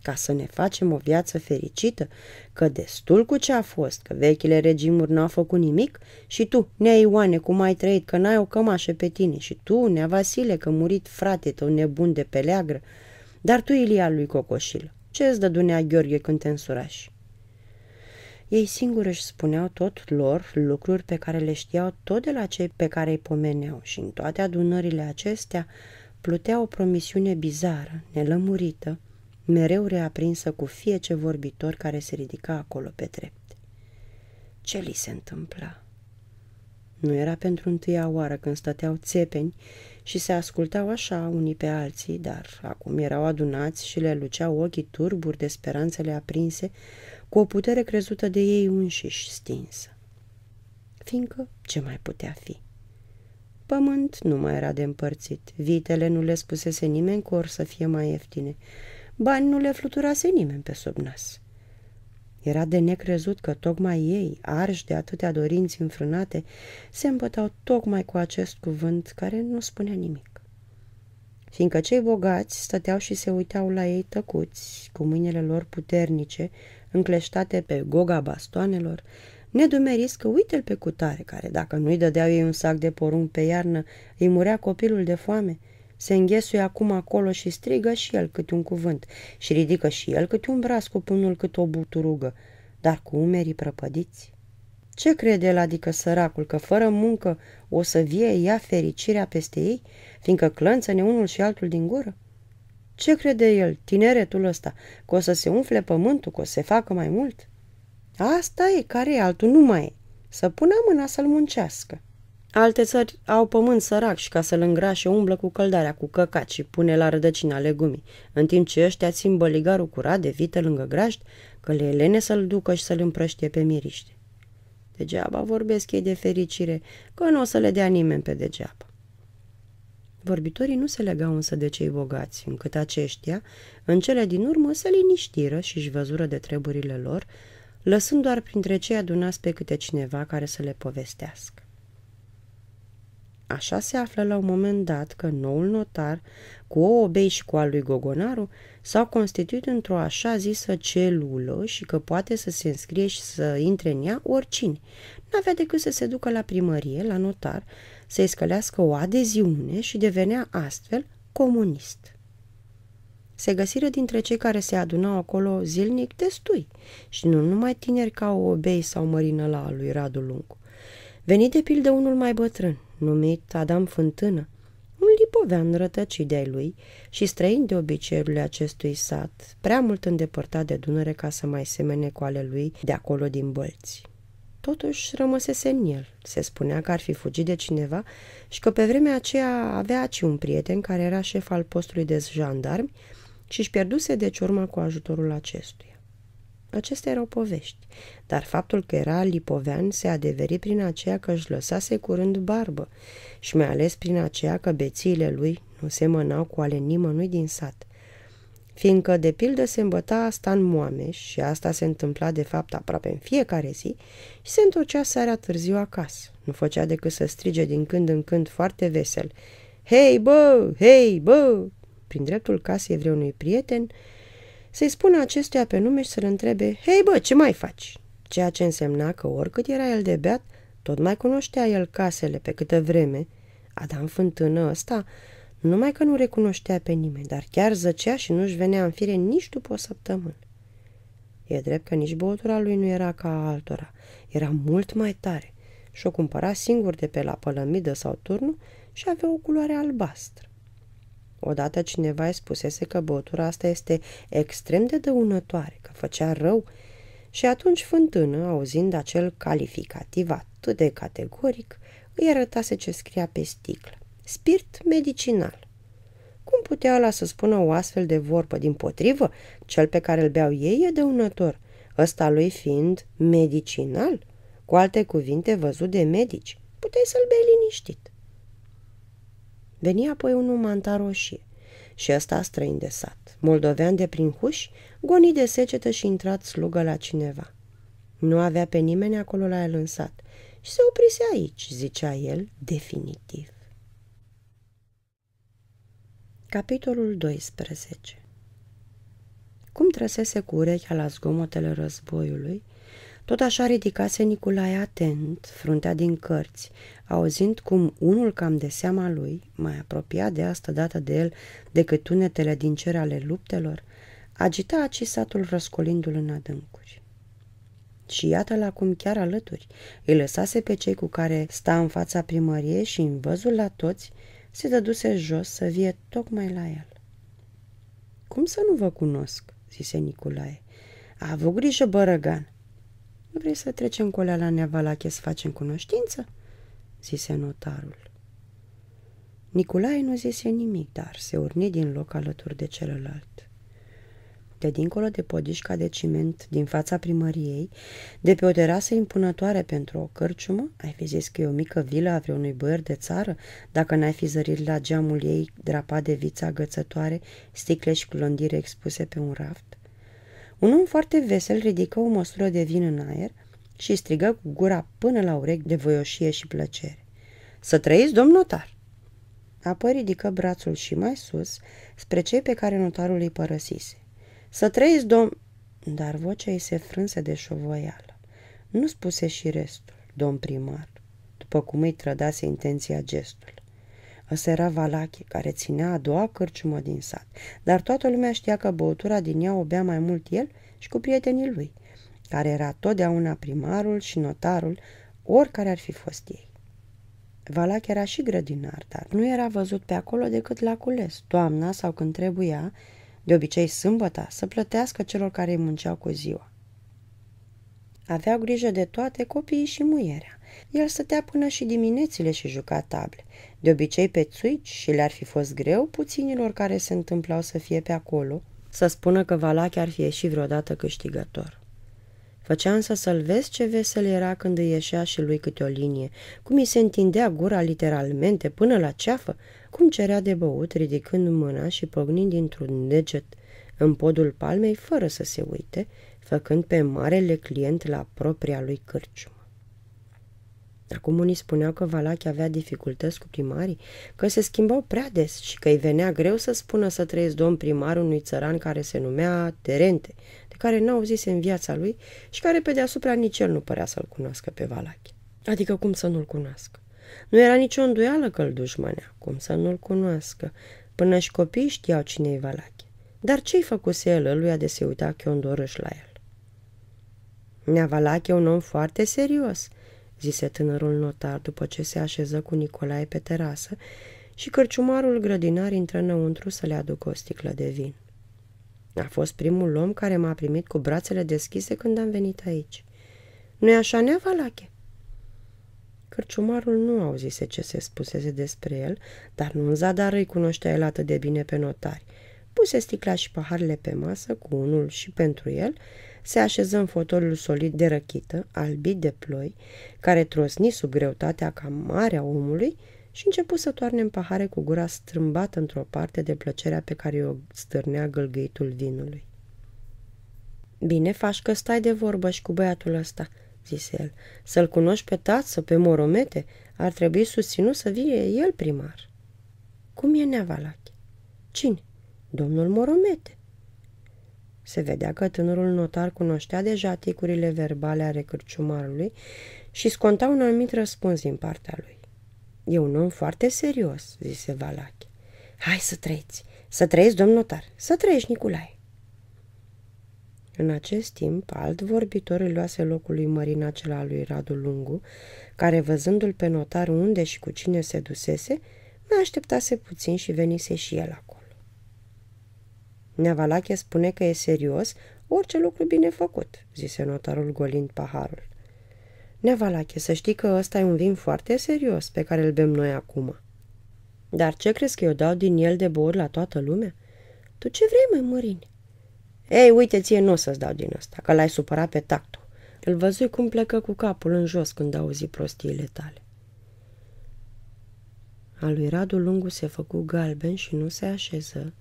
ca să ne facem o viață fericită, că destul cu ce a fost, că vechile regimuri n-au făcut nimic și tu, nea Ioane, cum ai trăit, că n-ai o cămașă pe tine și tu, nea Vasile, că murit frate tău nebun de peleagră, dar tu, Ilia lui Cocoșil, ce îți dădunea Gheorghe când te însurași? Ei singuri își spuneau tot lor lucruri pe care le știau tot de la cei pe care îi pomeneau și în toate adunările acestea plutea o promisiune bizară, nelămurită, mereu reaprinsă cu fie ce vorbitor care se ridica acolo pe drept. Ce li se întâmpla? Nu era pentru întâia oară când stăteau țepeni și se ascultau așa unii pe alții, dar acum erau adunați și le luceau ochii turburi de speranțele aprinse cu o putere crezută de ei înșiși stinsă. Fiindcă ce mai putea fi? Pământ nu mai era de împărțit, vitele nu le spusese nimeni că or să fie mai ieftine, Bani nu le fluturase nimeni pe sub nas. Era de necrezut că tocmai ei, arși de atâtea dorinți înfrânate, se împătau tocmai cu acest cuvânt care nu spunea nimic. Fiindcă cei bogați stăteau și se uitau la ei tăcuți, cu mâinile lor puternice, încleștate pe goga bastoanelor, nedumeriți că uite-l pe cutare, care dacă nu-i dădeau ei un sac de porumb pe iarnă, îi murea copilul de foame – se înghesuie acum acolo și strigă și el câte un cuvânt și ridică și el câte un braț cu pânul cât o buturugă, dar cu umerii prăpădiți. Ce crede el adică săracul că fără muncă o să vie ea fericirea peste ei, fiindcă ne unul și altul din gură? Ce crede el, tineretul ăsta, că o să se umfle pământul, că o să se facă mai mult? Asta e, care e altul, nu mai e. Să pună mâna să-l muncească. Alte țări au pământ sărac și ca să-l îngrașe umblă cu căldarea cu căcat și pune la rădăcina legumii, în timp ce ăștia țin băligarul curat de vită lângă graști, că le elene să-l ducă și să-l împrăștie pe miriște. Degeaba vorbesc ei de fericire, că nu o să le dea nimeni pe degeaba. Vorbitorii nu se legau însă de cei bogați, încât aceștia, în cele din urmă, se liniștiră și își văzură de treburile lor, lăsând doar printre cei adunați pe câte cineva care să le povestească. Așa se află la un moment dat că noul notar, cu o obei și cu al lui Gogonaru, s-au constituit într-o așa zisă celulă și că poate să se înscrie și să intre în ea oricine. N-avea decât să se ducă la primărie, la notar, să-i scălească o adeziune și devenea astfel comunist. Se găsiră dintre cei care se adunau acolo zilnic destui și nu numai tineri ca Obei sau Mărină la lui Radu Lungu. Veni de pildă unul mai bătrân, numit Adam Fântână, un lipovean rătăcit de lui și străin de obiceiurile acestui sat, prea mult îndepărtat de Dunăre ca să mai semene cu ale lui de acolo din bălți. Totuși rămăsese în el. Se spunea că ar fi fugit de cineva și că pe vremea aceea avea și un prieten care era șef al postului de jandarmi și își pierduse deci urma cu ajutorul acestuia. Acestea erau povești, dar faptul că era lipovean se adeveri prin aceea că își lăsase curând barbă și mai ales prin aceea că bețiile lui nu semănau cu ale nimănui din sat. Fiindcă, de pildă, se îmbăta asta în moameș și asta se întâmpla de fapt aproape în fiecare zi și se întorcea seara târziu acasă. Nu făcea decât să strige din când în când foarte vesel. Hei, bă! Hei, bă! Prin dreptul casei vreunui prieten, să-i spună acestuia pe nume și să-l întrebe, Hei bă, ce mai faci?" Ceea ce însemna că oricât era el de beat, tot mai cunoștea el casele pe câtă vreme. Adam fântână ăsta, numai că nu recunoștea pe nimeni, dar chiar zăcea și nu-și venea în fire nici după o săptămână. E drept că nici băutura lui nu era ca altora, era mult mai tare și o cumpăra singur de pe la pălămidă sau turnu și avea o culoare albastră. Odată cineva îi spusese că băutura asta este extrem de dăunătoare, că făcea rău, și atunci fântână, auzind acel calificativ atât de categoric, îi arătase ce scria pe sticlă. Spirit medicinal. Cum putea la să spună o astfel de vorbă? Din potrivă, cel pe care îl beau ei e dăunător, ăsta lui fiind medicinal, cu alte cuvinte văzut de medici. Puteai să-l bei liniștit. Veni apoi un manta roșie și ăsta străin de sat, moldovean de prin huși, goni de secetă și intrat slugă la cineva. Nu avea pe nimeni acolo la el în sat și se oprise aici, zicea el, definitiv. Capitolul 12 Cum trăsese cu urechea la zgomotele războiului, tot așa ridicase Nicolae atent, fruntea din cărți, auzind cum unul cam de seama lui, mai apropiat de asta dată de el decât tunetele din cer ale luptelor, agita acisatul răscolindu-l în adâncuri. Și iată-l acum chiar alături. Îi lăsase pe cei cu care sta în fața primăriei și, în văzul la toți, se dăduse jos să vie tocmai la el. Cum să nu vă cunosc?" zise Nicolae. A avut grijă, Bărăgan. Nu vrei să trecem cu la Nevalache să facem cunoștință?" zise notarul. Nicolae nu zise nimic, dar se urni din loc alături de celălalt. De dincolo de podișca de ciment din fața primăriei, de pe o terasă impunătoare pentru o cărciumă, ai fi zis că e o mică vilă a vreunui băier de țară, dacă n-ai fi zărit la geamul ei drapat de vița agățătoare, sticle și clondire expuse pe un raft? Un om foarte vesel ridică o măsură de vin în aer, și strigă cu gura până la urechi de voioșie și plăcere. Să trăiți, domn notar! Apoi ridică brațul și mai sus spre cei pe care notarul îi părăsise. Să trăiți, domn... Dar vocea îi se frânse de șovoială. Nu spuse și restul, domn primar, după cum îi trădase intenția gestul. Ăsta era Valache, care ținea a doua cârciumă din sat, dar toată lumea știa că băutura din ea o bea mai mult el și cu prietenii lui – care era totdeauna primarul și notarul, oricare ar fi fost ei. Valac era și grădinar, dar nu era văzut pe acolo decât la cules, toamna sau când trebuia, de obicei sâmbăta, să plătească celor care îi munceau cu ziua. Avea grijă de toate copiii și muierea. El stătea până și diminețile și juca table. De obicei pe țuici și le-ar fi fost greu puținilor care se întâmplau să fie pe acolo, să spună că Valache ar fi ieșit vreodată câștigător. Făcea însă să-l vezi ce vesel era când îi ieșea și lui câte o linie, cum îi se întindea gura literalmente până la ceafă, cum cerea de băut ridicând mâna și pognind dintr-un deget în podul palmei fără să se uite, făcând pe marele client la propria lui cârciu. Acum unii spuneau că Valachi avea dificultăți cu primarii, că se schimbau prea des și că îi venea greu să spună să trăiesc domn primar unui țăran care se numea Terente, de care n-au zis în viața lui și care pe deasupra nici el nu părea să-l cunoască pe Valachi. Adică cum să nu-l cunoască? Nu era nicio îndoială că l dușmanea, cum să nu-l cunoască. Până și copiii știau cine e Valachi. Dar ce-i făcuse el lui de se uita chiondorâș la el? Nea Valachi e un om foarte serios – zise tânărul notar după ce se așeză cu Nicolae pe terasă și cărciumarul grădinar intră înăuntru să le aducă o sticlă de vin. A fost primul om care m-a primit cu brațele deschise când am venit aici. Nu-i așa, nevalache? Cărciumarul nu auzise ce se spusese despre el, dar nu în zadar îi cunoștea el atât de bine pe notari. Puse sticla și paharele pe masă, cu unul și pentru el, se așeză în fotolul solid de răchită, albit de ploi, care trosni sub greutatea cam mare a omului și începu să toarne în pahare cu gura strâmbată într-o parte de plăcerea pe care o stârnea gâlgâitul vinului. Bine faci că stai de vorbă și cu băiatul ăsta," zise el. Să-l cunoști pe tață, pe moromete, ar trebui susținut să vie el primar." Cum e Neavalache?" Cine?" Domnul Moromete." Se vedea că tânărul notar cunoștea deja ticurile verbale ale cârciumarului și sconta un anumit răspuns din partea lui. E un om foarte serios, zise Valache. Hai să trăiți, să trăiești, domn notar, să trăiești, Nicolae. În acest timp, alt vorbitor îi luase locul lui Mărina acela lui Radu Lungu, care, văzându-l pe notar unde și cu cine se dusese, mai așteptase puțin și venise și el acolo. Neavalache spune că e serios orice lucru bine făcut, zise notarul golind paharul. Neavalache, să știi că ăsta e un vin foarte serios pe care îl bem noi acum. Dar ce crezi că eu dau din el de băuri la toată lumea? Tu ce vrei, mai mărini? Ei, uite, ție nu o să-ți dau din ăsta, că l-ai supărat pe tactul. Îl văzui cum plecă cu capul în jos când auzi prostiile tale. Al lui Radu Lungu se făcu galben și nu se așeză,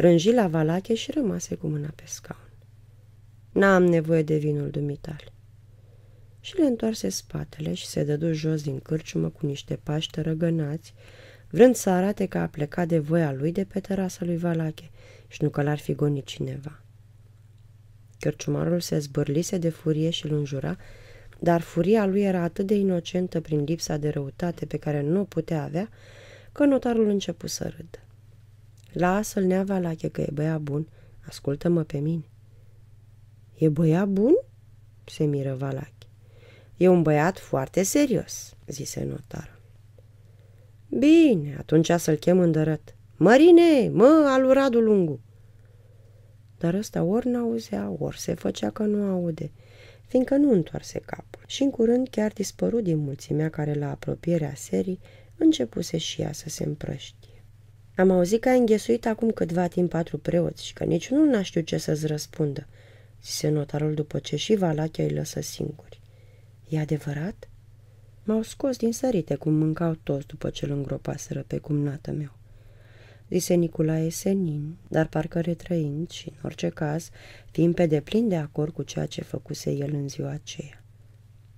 rânji la valache și rămase cu mâna pe scaun. N-am nevoie de vinul dumitale. Și le întoarse spatele și se dădu jos din cârciumă cu niște pași tărăgănați, vrând să arate că a plecat de voia lui de pe terasa lui Valache și nu că l-ar fi gonit cineva. Cârciumarul se zbârlise de furie și îl înjura, dar furia lui era atât de inocentă prin lipsa de răutate pe care nu o putea avea, că notarul începu să râdă. Lasă-l che, că e băiat bun, ascultă-mă pe mine. E băiat bun? se miră Valache. E un băiat foarte serios, zise notarul. Bine, atunci să-l chem îndărăt. Mărine, mă, aluradul lungu! Dar ăsta ori n-auzea, ori se făcea că nu aude, fiindcă nu întoarse capul. Și în curând chiar dispărut din mulțimea care la apropierea serii începuse și ea să se împrăști. Am auzit că ai înghesuit acum câtva timp patru preoți și că niciunul n-a știut ce să-ți răspundă, zise notarul după ce și Valachia îi lăsă singuri. E adevărat? M-au scos din sărite cum mâncau toți după ce îl îngropaseră pe cumnată meu. Zise Nicolae senin, dar parcă retrăind și, în orice caz, fiind pe deplin de acord cu ceea ce făcuse el în ziua aceea.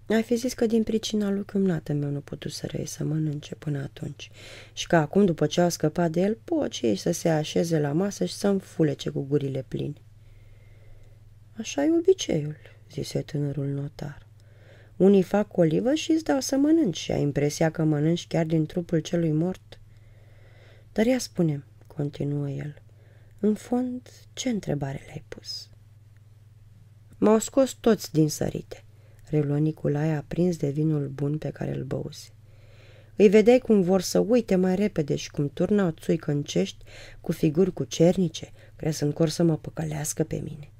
Ai fi zis că din pricina lui cumnată meu nu să răie să mănânce până atunci și că acum, după ce au scăpat de el, poți ei să se așeze la masă și să fulece cu gurile pline. Așa e obiceiul, zise tânărul notar. Unii fac colivă și îți dau să mănânci și ai impresia că mănânci chiar din trupul celui mort. Dar ea spune, continuă el, în fond, ce întrebare le-ai pus? M-au scos toți din sărite reluă Nicolae aprins de vinul bun pe care îl băuse. Îi vedeai cum vor să uite mai repede și cum turnau țuică în cești cu figuri cu cernice, să încor să mă păcălească pe mine.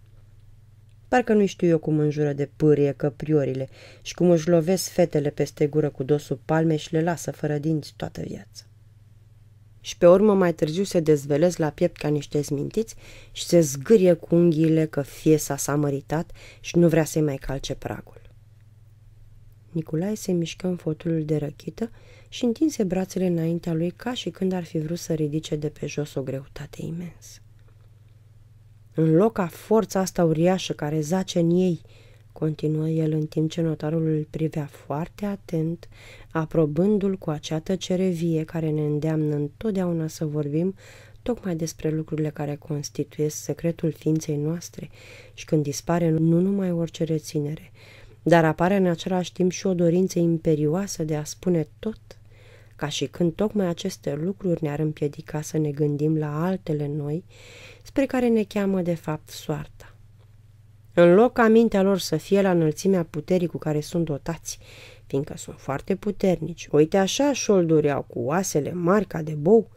Parcă nu știu eu cum înjură de pârie căpriorile și cum își lovesc fetele peste gură cu dosul palme și le lasă fără dinți toată viața. Și pe urmă mai târziu se dezvelez la piept ca niște smintiți și se zgârie cu unghiile că fiesa s-a măritat și nu vrea să-i mai calce pragul. Nicolae se mișcă în fotul de răchită și întinse brațele înaintea lui ca și când ar fi vrut să ridice de pe jos o greutate imensă. În loc a forța asta uriașă care zace în ei, continuă el în timp ce notarul îl privea foarte atent, aprobându-l cu acea tăcere vie care ne îndeamnă întotdeauna să vorbim tocmai despre lucrurile care constituiesc secretul ființei noastre și când dispare nu numai orice reținere, dar apare în același timp și o dorință imperioasă de a spune tot, ca și când tocmai aceste lucruri ne-ar împiedica să ne gândim la altele noi, spre care ne cheamă de fapt soarta. În loc ca mintea lor să fie la înălțimea puterii cu care sunt dotați, fiindcă sunt foarte puternici, uite așa au cu oasele mari ca de bou,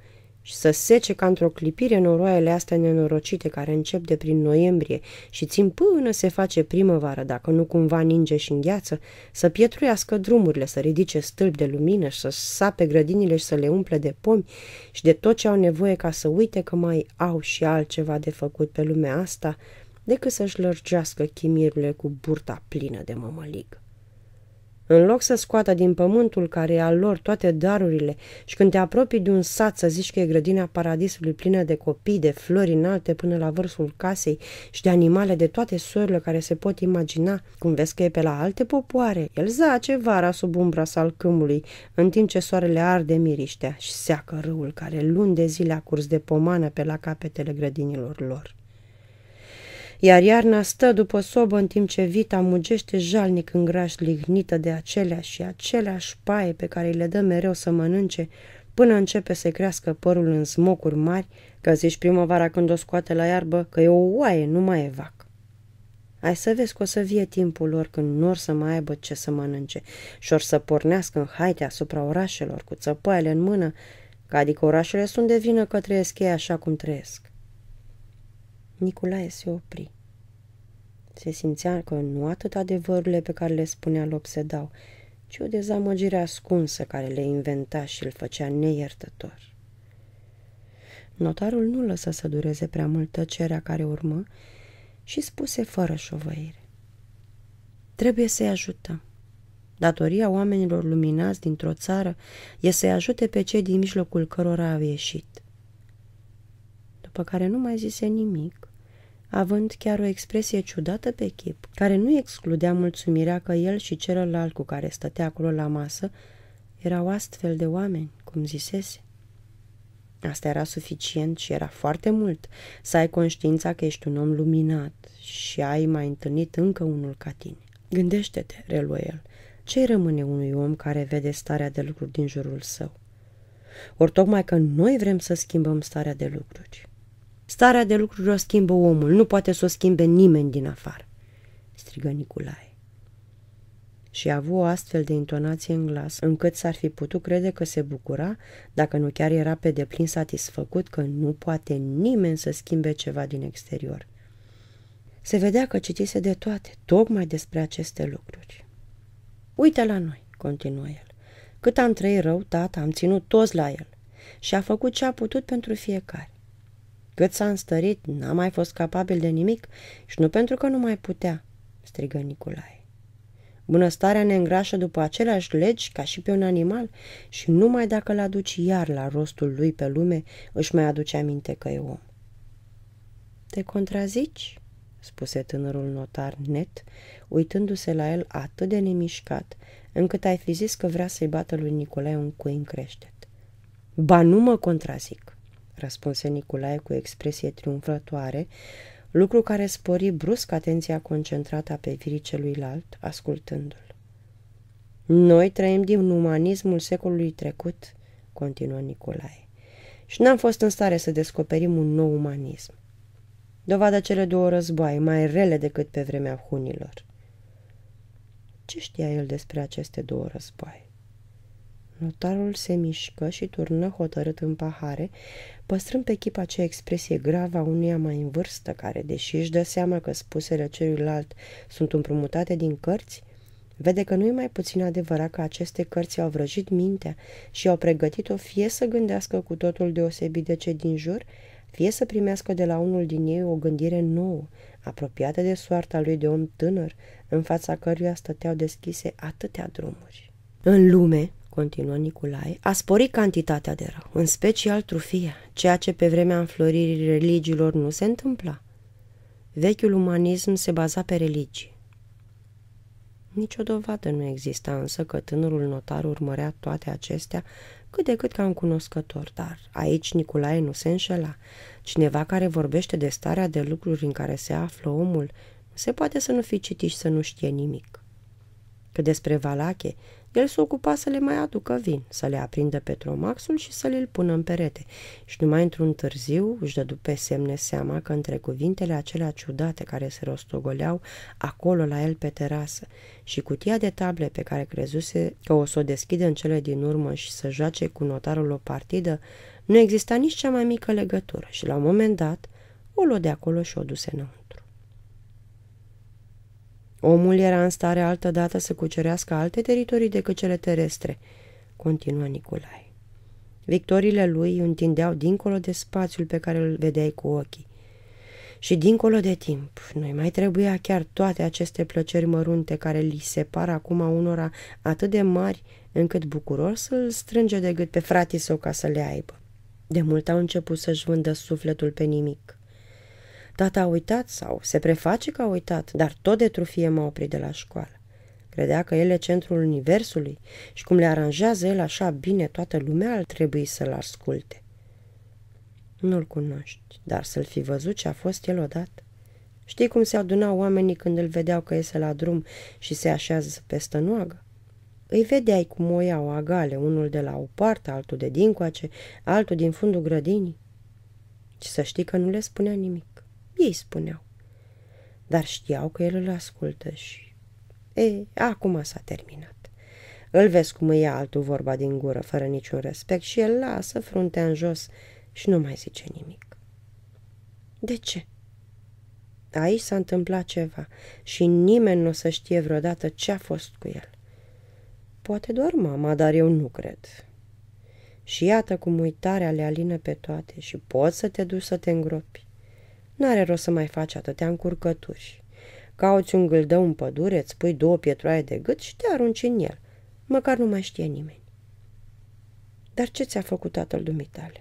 și să sece ca într-o clipire noroaiele astea nenorocite care încep de prin noiembrie și țin până se face primăvară, dacă nu cumva ninge și îngheață, să pietruiască drumurile, să ridice stâlpi de lumină și să sape grădinile și să le umple de pomi și de tot ce au nevoie ca să uite că mai au și altceva de făcut pe lumea asta decât să-și lărgească chimirile cu burta plină de mămăligă. În loc să scoată din pământul care e al lor toate darurile și când te apropii de un sat să zici că e grădina paradisului plină de copii, de flori înalte până la vârful casei și de animale de toate soiurile care se pot imagina, cum vezi că e pe la alte popoare, el zace vara sub umbra salcâmului, în timp ce soarele arde miriștea și seacă râul care luni de zile a curs de pomană pe la capetele grădinilor lor iar iarna stă după sobă în timp ce Vita mugește jalnic în graș lignită de acelea și aceleași paie pe care îi le dă mereu să mănânce până începe să crească părul în smocuri mari, că zici primăvara când o scoate la iarbă că e o oaie, nu mai e vac. Ai să vezi că o să vie timpul lor când nu or să mai aibă ce să mănânce și or să pornească în haite asupra orașelor cu țăpoaiele în mână, că adică orașele sunt de vină că trăiesc ei așa cum trăiesc. Nicolae se opri. Se simțea că nu atât adevărurile pe care le spunea îl obsedau, ci o dezamăgire ascunsă care le inventa și îl făcea neiertător. Notarul nu lăsă să dureze prea mult tăcerea care urmă și spuse fără șovăire. Trebuie să-i ajutăm. Datoria oamenilor luminați dintr-o țară e să-i ajute pe cei din mijlocul cărora au ieșit. După care nu mai zise nimic având chiar o expresie ciudată pe chip, care nu excludea mulțumirea că el și celălalt cu care stătea acolo la masă erau astfel de oameni, cum zisese. Asta era suficient și era foarte mult să ai conștiința că ești un om luminat și ai mai întâlnit încă unul ca tine. Gândește-te, reluă el, ce rămâne unui om care vede starea de lucruri din jurul său? Ori tocmai că noi vrem să schimbăm starea de lucruri. Starea de lucruri o schimbă omul, nu poate să o schimbe nimeni din afară, strigă Nicolae. Și a avut o astfel de intonație în glas, încât s-ar fi putut crede că se bucura, dacă nu chiar era pe deplin satisfăcut că nu poate nimeni să schimbe ceva din exterior. Se vedea că citise de toate, tocmai despre aceste lucruri. Uite la noi, continuă el. Cât am trăit rău, tata, am ținut toți la el și a făcut ce a putut pentru fiecare. Cât s-a înstărit, n-a mai fost capabil de nimic și nu pentru că nu mai putea, strigă Nicolae. Bunăstarea ne îngrașă după aceleași legi ca și pe un animal și numai dacă l aduci iar la rostul lui pe lume, își mai aduce aminte că e om. Te contrazici? spuse tânărul notar net, uitându-se la el atât de nemișcat, încât ai fi zis că vrea să-i bată lui Nicolae un cui în creștet. Ba nu mă contrazic, răspunse Nicolae cu expresie triumfătoare, lucru care spori brusc atenția concentrată a pevirii celuilalt, ascultându-l. Noi trăim din umanismul secolului trecut, continuă Nicolae, și n-am fost în stare să descoperim un nou umanism. Dovada cele două războaie, mai rele decât pe vremea hunilor. Ce știa el despre aceste două războaie? Notarul se mișcă și turnă hotărât în pahare, păstrând pe chip acea expresie gravă a unuia mai în vârstă, care, deși își dă seama că spusele celuilalt sunt împrumutate din cărți, vede că nu-i mai puțin adevărat că aceste cărți au vrăjit mintea și au pregătit-o fie să gândească cu totul deosebit de ce din jur, fie să primească de la unul din ei o gândire nouă, apropiată de soarta lui de om tânăr, în fața căruia stăteau deschise atâtea drumuri. În lume, continuă Nicolae, a sporit cantitatea de rău, în special trufia, ceea ce pe vremea înfloririi religiilor nu se întâmpla. Vechiul umanism se baza pe religii. Nici o dovadă nu exista însă că tânărul notar urmărea toate acestea cât de cât ca un cunoscător, dar aici Nicolae nu se înșela. Cineva care vorbește de starea de lucruri în care se află omul, nu se poate să nu fi citit și să nu știe nimic. Că despre Valache, el se ocupa să le mai aducă vin, să le aprindă petromaxul și să le-l pună în perete. Și numai într-un târziu își dădu pe semne seama că între cuvintele acelea ciudate care se rostogoleau acolo la el pe terasă și cutia de table pe care crezuse că o să o deschide în cele din urmă și să joace cu notarul o partidă, nu exista nici cea mai mică legătură și la un moment dat o luă de acolo și o duse înăuntru. Omul era în stare altădată să cucerească alte teritorii decât cele terestre, continua Nicolae. Victorile lui întindeau dincolo de spațiul pe care îl vedeai cu ochii. Și dincolo de timp, noi mai trebuia chiar toate aceste plăceri mărunte care li se par acum unora atât de mari încât bucuros îl strânge de gât pe fratii său ca să le aibă. De mult au început să-și vândă sufletul pe nimic. Tata a uitat sau se preface că a uitat, dar tot de trufie m-a oprit de la școală. Credea că el e centrul universului și cum le aranjează el așa bine toată lumea, ar trebui să-l asculte. Nu-l cunoști, dar să-l fi văzut ce a fost el odată. Știi cum se adunau oamenii când îl vedeau că iese la drum și se așează pe stănoagă? Îi vedeai cum o iau agale, unul de la o parte, altul de dincoace, altul din fundul grădinii. Și să știi că nu le spunea nimic. Ei spuneau. Dar știau că el îl ascultă și... E, acum s-a terminat. Îl vezi cum îi ia altul vorba din gură, fără niciun respect, și el lasă fruntea în jos și nu mai zice nimic. De ce? Aici s-a întâmplat ceva și nimeni nu o să știe vreodată ce a fost cu el. Poate doar mama, dar eu nu cred. Și iată cum uitarea le alină pe toate și poți să te duci să te îngropi. Nu are rost să mai faci atâtea încurcături. Cauți un gâldău în pădure, îți pui două pietroaie de gât și te arunci în el. Măcar nu mai știe nimeni. Dar ce ți-a făcut tatăl dumitale?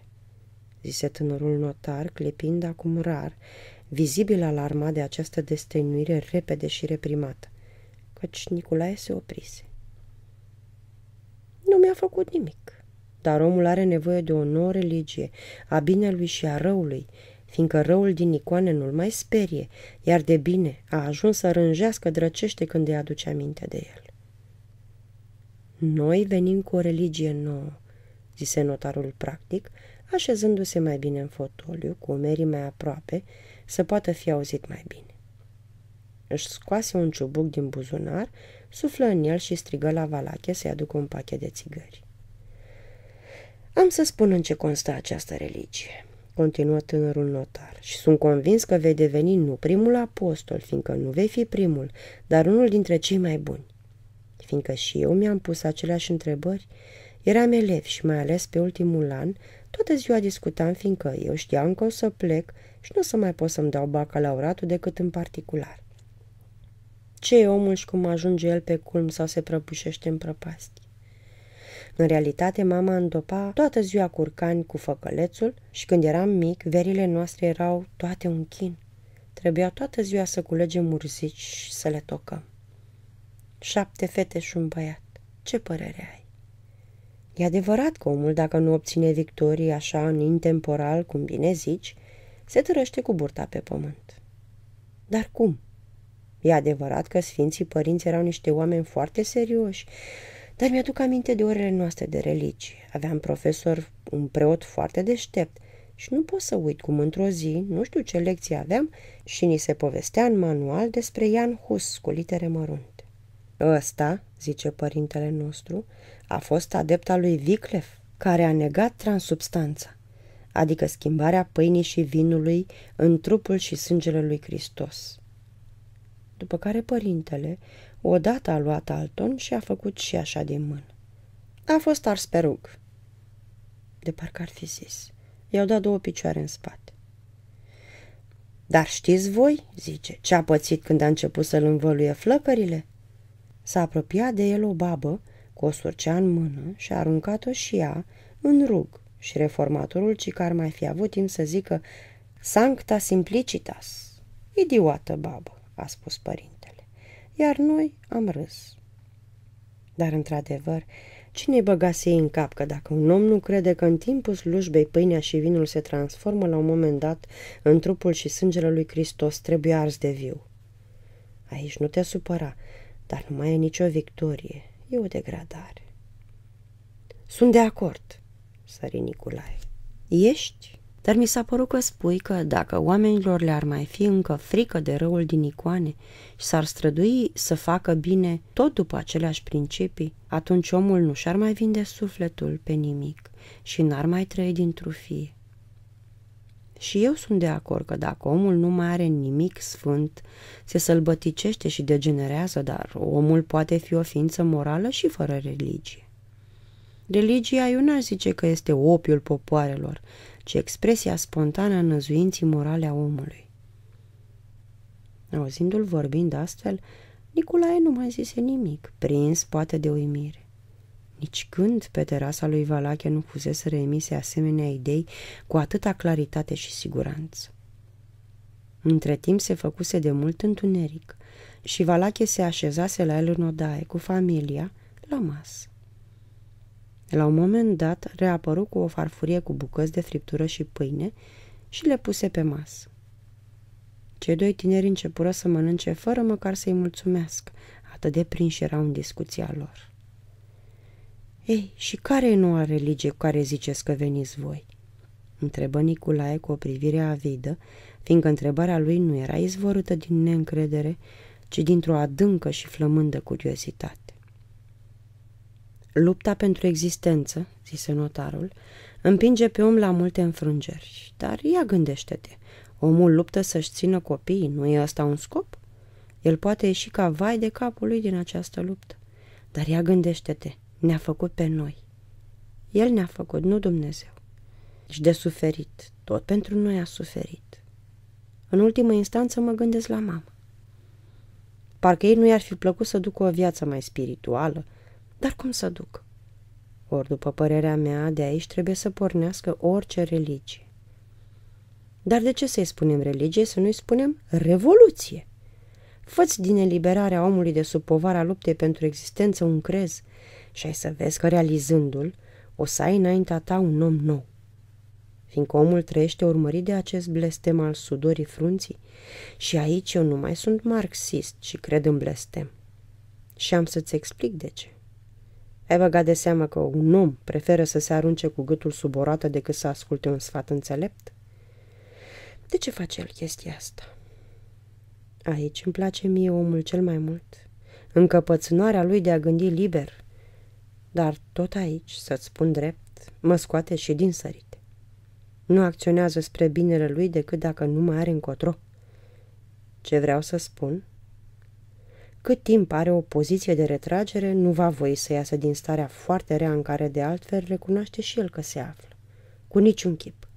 zise tânărul notar, clipind acum rar, vizibil alarmat de această destăinuire repede și reprimată, căci Nicolae se oprise. Nu mi-a făcut nimic, dar omul are nevoie de o nouă religie, a binelui și a răului, fiindcă răul din icoane nu-l mai sperie, iar de bine a ajuns să rânjească drăcește când îi aduce aminte de el. Noi venim cu o religie nouă, zise notarul practic, așezându-se mai bine în fotoliu, cu umerii mai aproape, să poată fi auzit mai bine. Își scoase un ciubuc din buzunar, suflă în el și strigă la Valache să-i aducă un pachet de țigări. Am să spun în ce constă această religie continuă tânărul notar, și sunt convins că vei deveni nu primul apostol, fiindcă nu vei fi primul, dar unul dintre cei mai buni. Fiindcă și eu mi-am pus aceleași întrebări, eram elev și mai ales pe ultimul an, toată ziua discutam, fiindcă eu știam că o să plec și nu o să mai pot să-mi dau bacalauratul decât în particular. Ce e omul și cum ajunge el pe culm sau se prăbușește în prăpastie? În realitate, mama îndopa toată ziua curcani cu făcălețul și când eram mic, verile noastre erau toate un chin. Trebuia toată ziua să culegem murzici și să le tocăm. Șapte fete și un băiat. Ce părere ai? E adevărat că omul, dacă nu obține victorii așa în intemporal, cum bine zici, se târăște cu burta pe pământ. Dar cum? E adevărat că sfinții părinți erau niște oameni foarte serioși, dar mi-aduc aminte de orele noastre de religii. Aveam profesor, un preot foarte deștept și nu pot să uit cum într-o zi, nu știu ce lecție aveam, și ni se povestea în manual despre Ian Hus cu litere mărunte. Ăsta, zice părintele nostru, a fost adept al lui Viclef, care a negat transubstanța, adică schimbarea pâinii și vinului în trupul și sângele lui Hristos. După care părintele Odată a luat Alton și a făcut și așa de mână. A fost ars pe rug. De parcă ar fi zis. I-au dat două picioare în spate. Dar știți voi, zice, ce a pățit când a început să-l învăluie flăcările? S-a apropiat de el o babă cu o surcea în mână și a aruncat-o și ea în rug și reformatorul, cicar mai fi avut timp să zică Sancta Simplicitas. Idiotă babă, a spus părinte iar noi am râs. Dar, într-adevăr, cine-i băgase ei în cap că dacă un om nu crede că în timpul slujbei pâinea și vinul se transformă la un moment dat în trupul și sângele lui Hristos, trebuie ars de viu? Aici nu te supăra, dar nu mai e nicio victorie, e o degradare. Sunt de acord, sări Nicolae. Ești? dar mi s-a părut că spui că dacă oamenilor le-ar mai fi încă frică de răul din icoane și s-ar strădui să facă bine tot după aceleași principii, atunci omul nu și-ar mai vinde sufletul pe nimic și n-ar mai trăi din trufie. Și eu sunt de acord că dacă omul nu mai are nimic sfânt, se sălbăticește și degenerează, dar omul poate fi o ființă morală și fără religie. Religia eu n-aș zice că este opiul popoarelor, ci expresia spontană a năzuinții morale a omului. Auzindu-l vorbind astfel, Nicolae nu mai zise nimic, prins poate de uimire. Nici când pe terasa lui Valache nu fusese reemise asemenea idei cu atâta claritate și siguranță. Între timp se făcuse de mult întuneric și Valache se așezase la el în odaie cu familia la masă. La un moment dat reapăru cu o farfurie cu bucăți de friptură și pâine și le puse pe masă. Cei doi tineri începură să mănânce fără măcar să-i mulțumesc, atât de prinși erau în discuția lor. Ei, și care e noua religie cu care ziceți că veniți voi?" întrebă Niculae cu o privire avidă, fiindcă întrebarea lui nu era izvorâtă din neîncredere, ci dintr-o adâncă și flămândă curiozitate. Lupta pentru existență, zise notarul, împinge pe om la multe înfrângeri, dar ia gândește-te. Omul luptă să-și țină copiii, nu e asta un scop? El poate ieși ca vai de capul lui din această luptă. Dar ia gândește-te, ne-a făcut pe noi. El ne-a făcut, nu Dumnezeu. Și de suferit, tot pentru noi a suferit. În ultimă instanță mă gândesc la mama. Parcă ei nu i-ar fi plăcut să ducă o viață mai spirituală, dar cum să duc? Ori, după părerea mea, de aici trebuie să pornească orice religie. Dar de ce să-i spunem religie, să nu-i spunem revoluție? Făți din eliberarea omului de sub povara luptei pentru existență un crez și ai să vezi că realizându-l o să ai înaintea ta un om nou. Fiindcă omul trăiește urmărit de acest blestem al sudorii frunții și aici eu nu mai sunt marxist și cred în blestem. Și am să-ți explic de ce. Ai băgat de seamă că un om preferă să se arunce cu gâtul sub o roată decât să asculte un sfat înțelept? De ce face el chestia asta? Aici îmi place mie omul cel mai mult. Încăpățânarea lui de a gândi liber. Dar tot aici, să-ți spun drept, mă scoate și din sărit. Nu acționează spre binele lui decât dacă nu mai are încotro. Ce vreau să spun cât timp are o poziție de retragere, nu va voi să iasă din starea foarte rea în care de altfel recunoaște și el că se află. Cu niciun chip.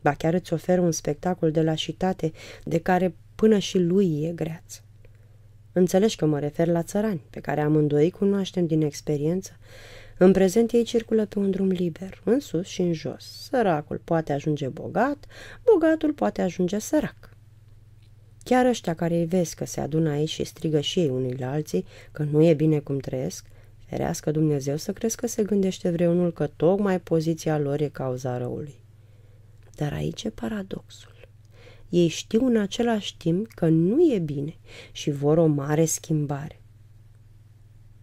Ba chiar îți oferă un spectacol de lașitate de care până și lui e greață. Înțelegi că mă refer la țărani, pe care amândoi cunoaștem din experiență. În prezent ei circulă pe un drum liber, în sus și în jos. Săracul poate ajunge bogat, bogatul poate ajunge sărac. Chiar ăștia care îi vezi că se adună aici și strigă și ei unii la alții că nu e bine cum trăiesc, ferească Dumnezeu să crezi că se gândește vreunul că tocmai poziția lor e cauza răului. Dar aici e paradoxul. Ei știu în același timp că nu e bine și vor o mare schimbare.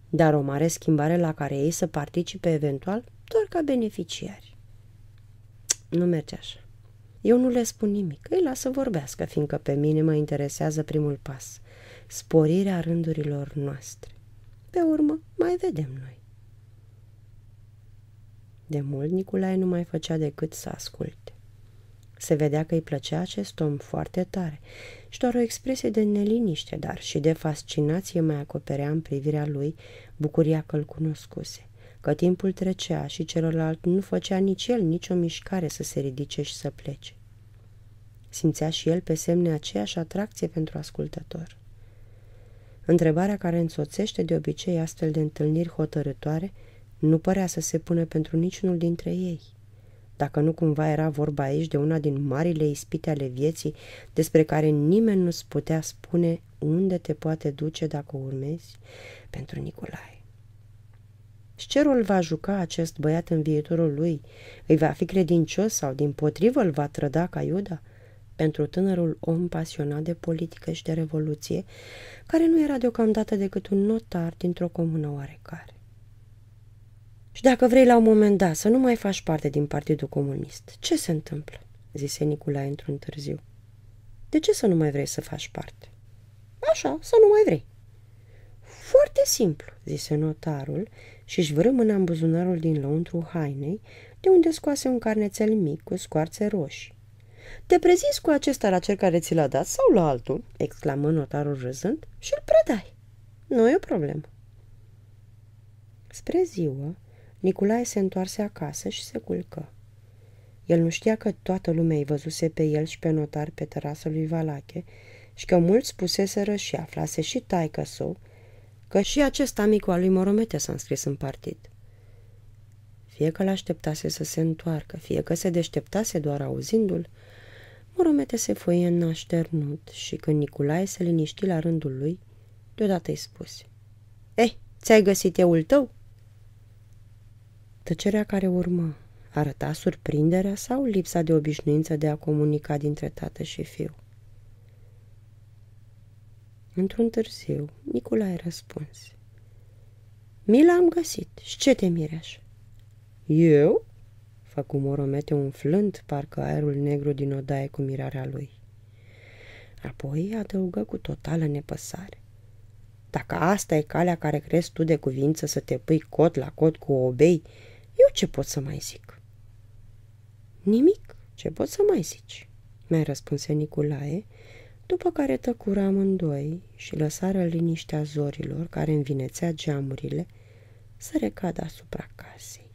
Dar o mare schimbare la care ei să participe eventual doar ca beneficiari. Nu merge așa. Eu nu le spun nimic, îi las să vorbească, fiindcă pe mine mă interesează primul pas, sporirea rândurilor noastre. Pe urmă, mai vedem noi. De mult Nicolae nu mai făcea decât să asculte. Se vedea că îi plăcea acest om foarte tare și doar o expresie de neliniște, dar și de fascinație mai acoperea în privirea lui bucuria că-l cunoscuse – că timpul trecea și celălalt nu făcea nici el nicio mișcare să se ridice și să plece. Simțea și el pe semne aceeași atracție pentru ascultător. Întrebarea care însoțește de obicei astfel de întâlniri hotărătoare nu părea să se pune pentru niciunul dintre ei. Dacă nu cumva era vorba aici de una din marile ispite ale vieții despre care nimeni nu-ți putea spune unde te poate duce dacă urmezi pentru Nicolae. Și ce rol va juca acest băiat în viitorul lui? Îi va fi credincios sau din potrivă îl va trăda ca Iuda? Pentru tânărul om pasionat de politică și de revoluție, care nu era deocamdată decât un notar dintr-o comună oarecare. Și dacă vrei la un moment dat să nu mai faci parte din Partidul Comunist, ce se întâmplă? zise Nicolae într-un târziu. De ce să nu mai vrei să faci parte? Așa, să nu mai vrei. Foarte simplu, zise notarul și își vârâ mâna în buzunarul din lăuntru hainei, de unde scoase un carnețel mic cu scoarțe roșii. Te prezinți cu acesta la cel care ți l-a dat sau la altul?" exclamă notarul râzând și îl predai. Nu e o problemă." Spre ziua, Nicolae se întoarse acasă și se culcă. El nu știa că toată lumea îi văzuse pe el și pe notar pe terasa lui Valache și că mulți spuseseră și aflase și taică său că și acest amic al lui Moromete s-a înscris în partid. Fie că l-așteptase să se întoarcă, fie că se deșteptase doar auzindu-l, Moromete se foie în așternut și când Nicolae se liniști la rândul lui, deodată îi spuse. Eh, ți-ai găsit eul tău? Tăcerea care urmă arăta surprinderea sau lipsa de obișnuință de a comunica dintre tată și fiu într-un târziu, Nicolae răspunse. „Mi am găsit. Și ce te mireași? Eu? Făcu Moromete umflând parcă aerul negru din odaie cu mirarea lui. Apoi adăugă cu totală nepăsare. Dacă asta e calea care crezi tu de cuvință să te pui cot la cot cu obei, eu ce pot să mai zic? Nimic, ce pot să mai zici? Mi-a răspunse Nicolae, după care tăcură amândoi și lăsară liniștea zorilor care învinețea geamurile să recadă asupra casei.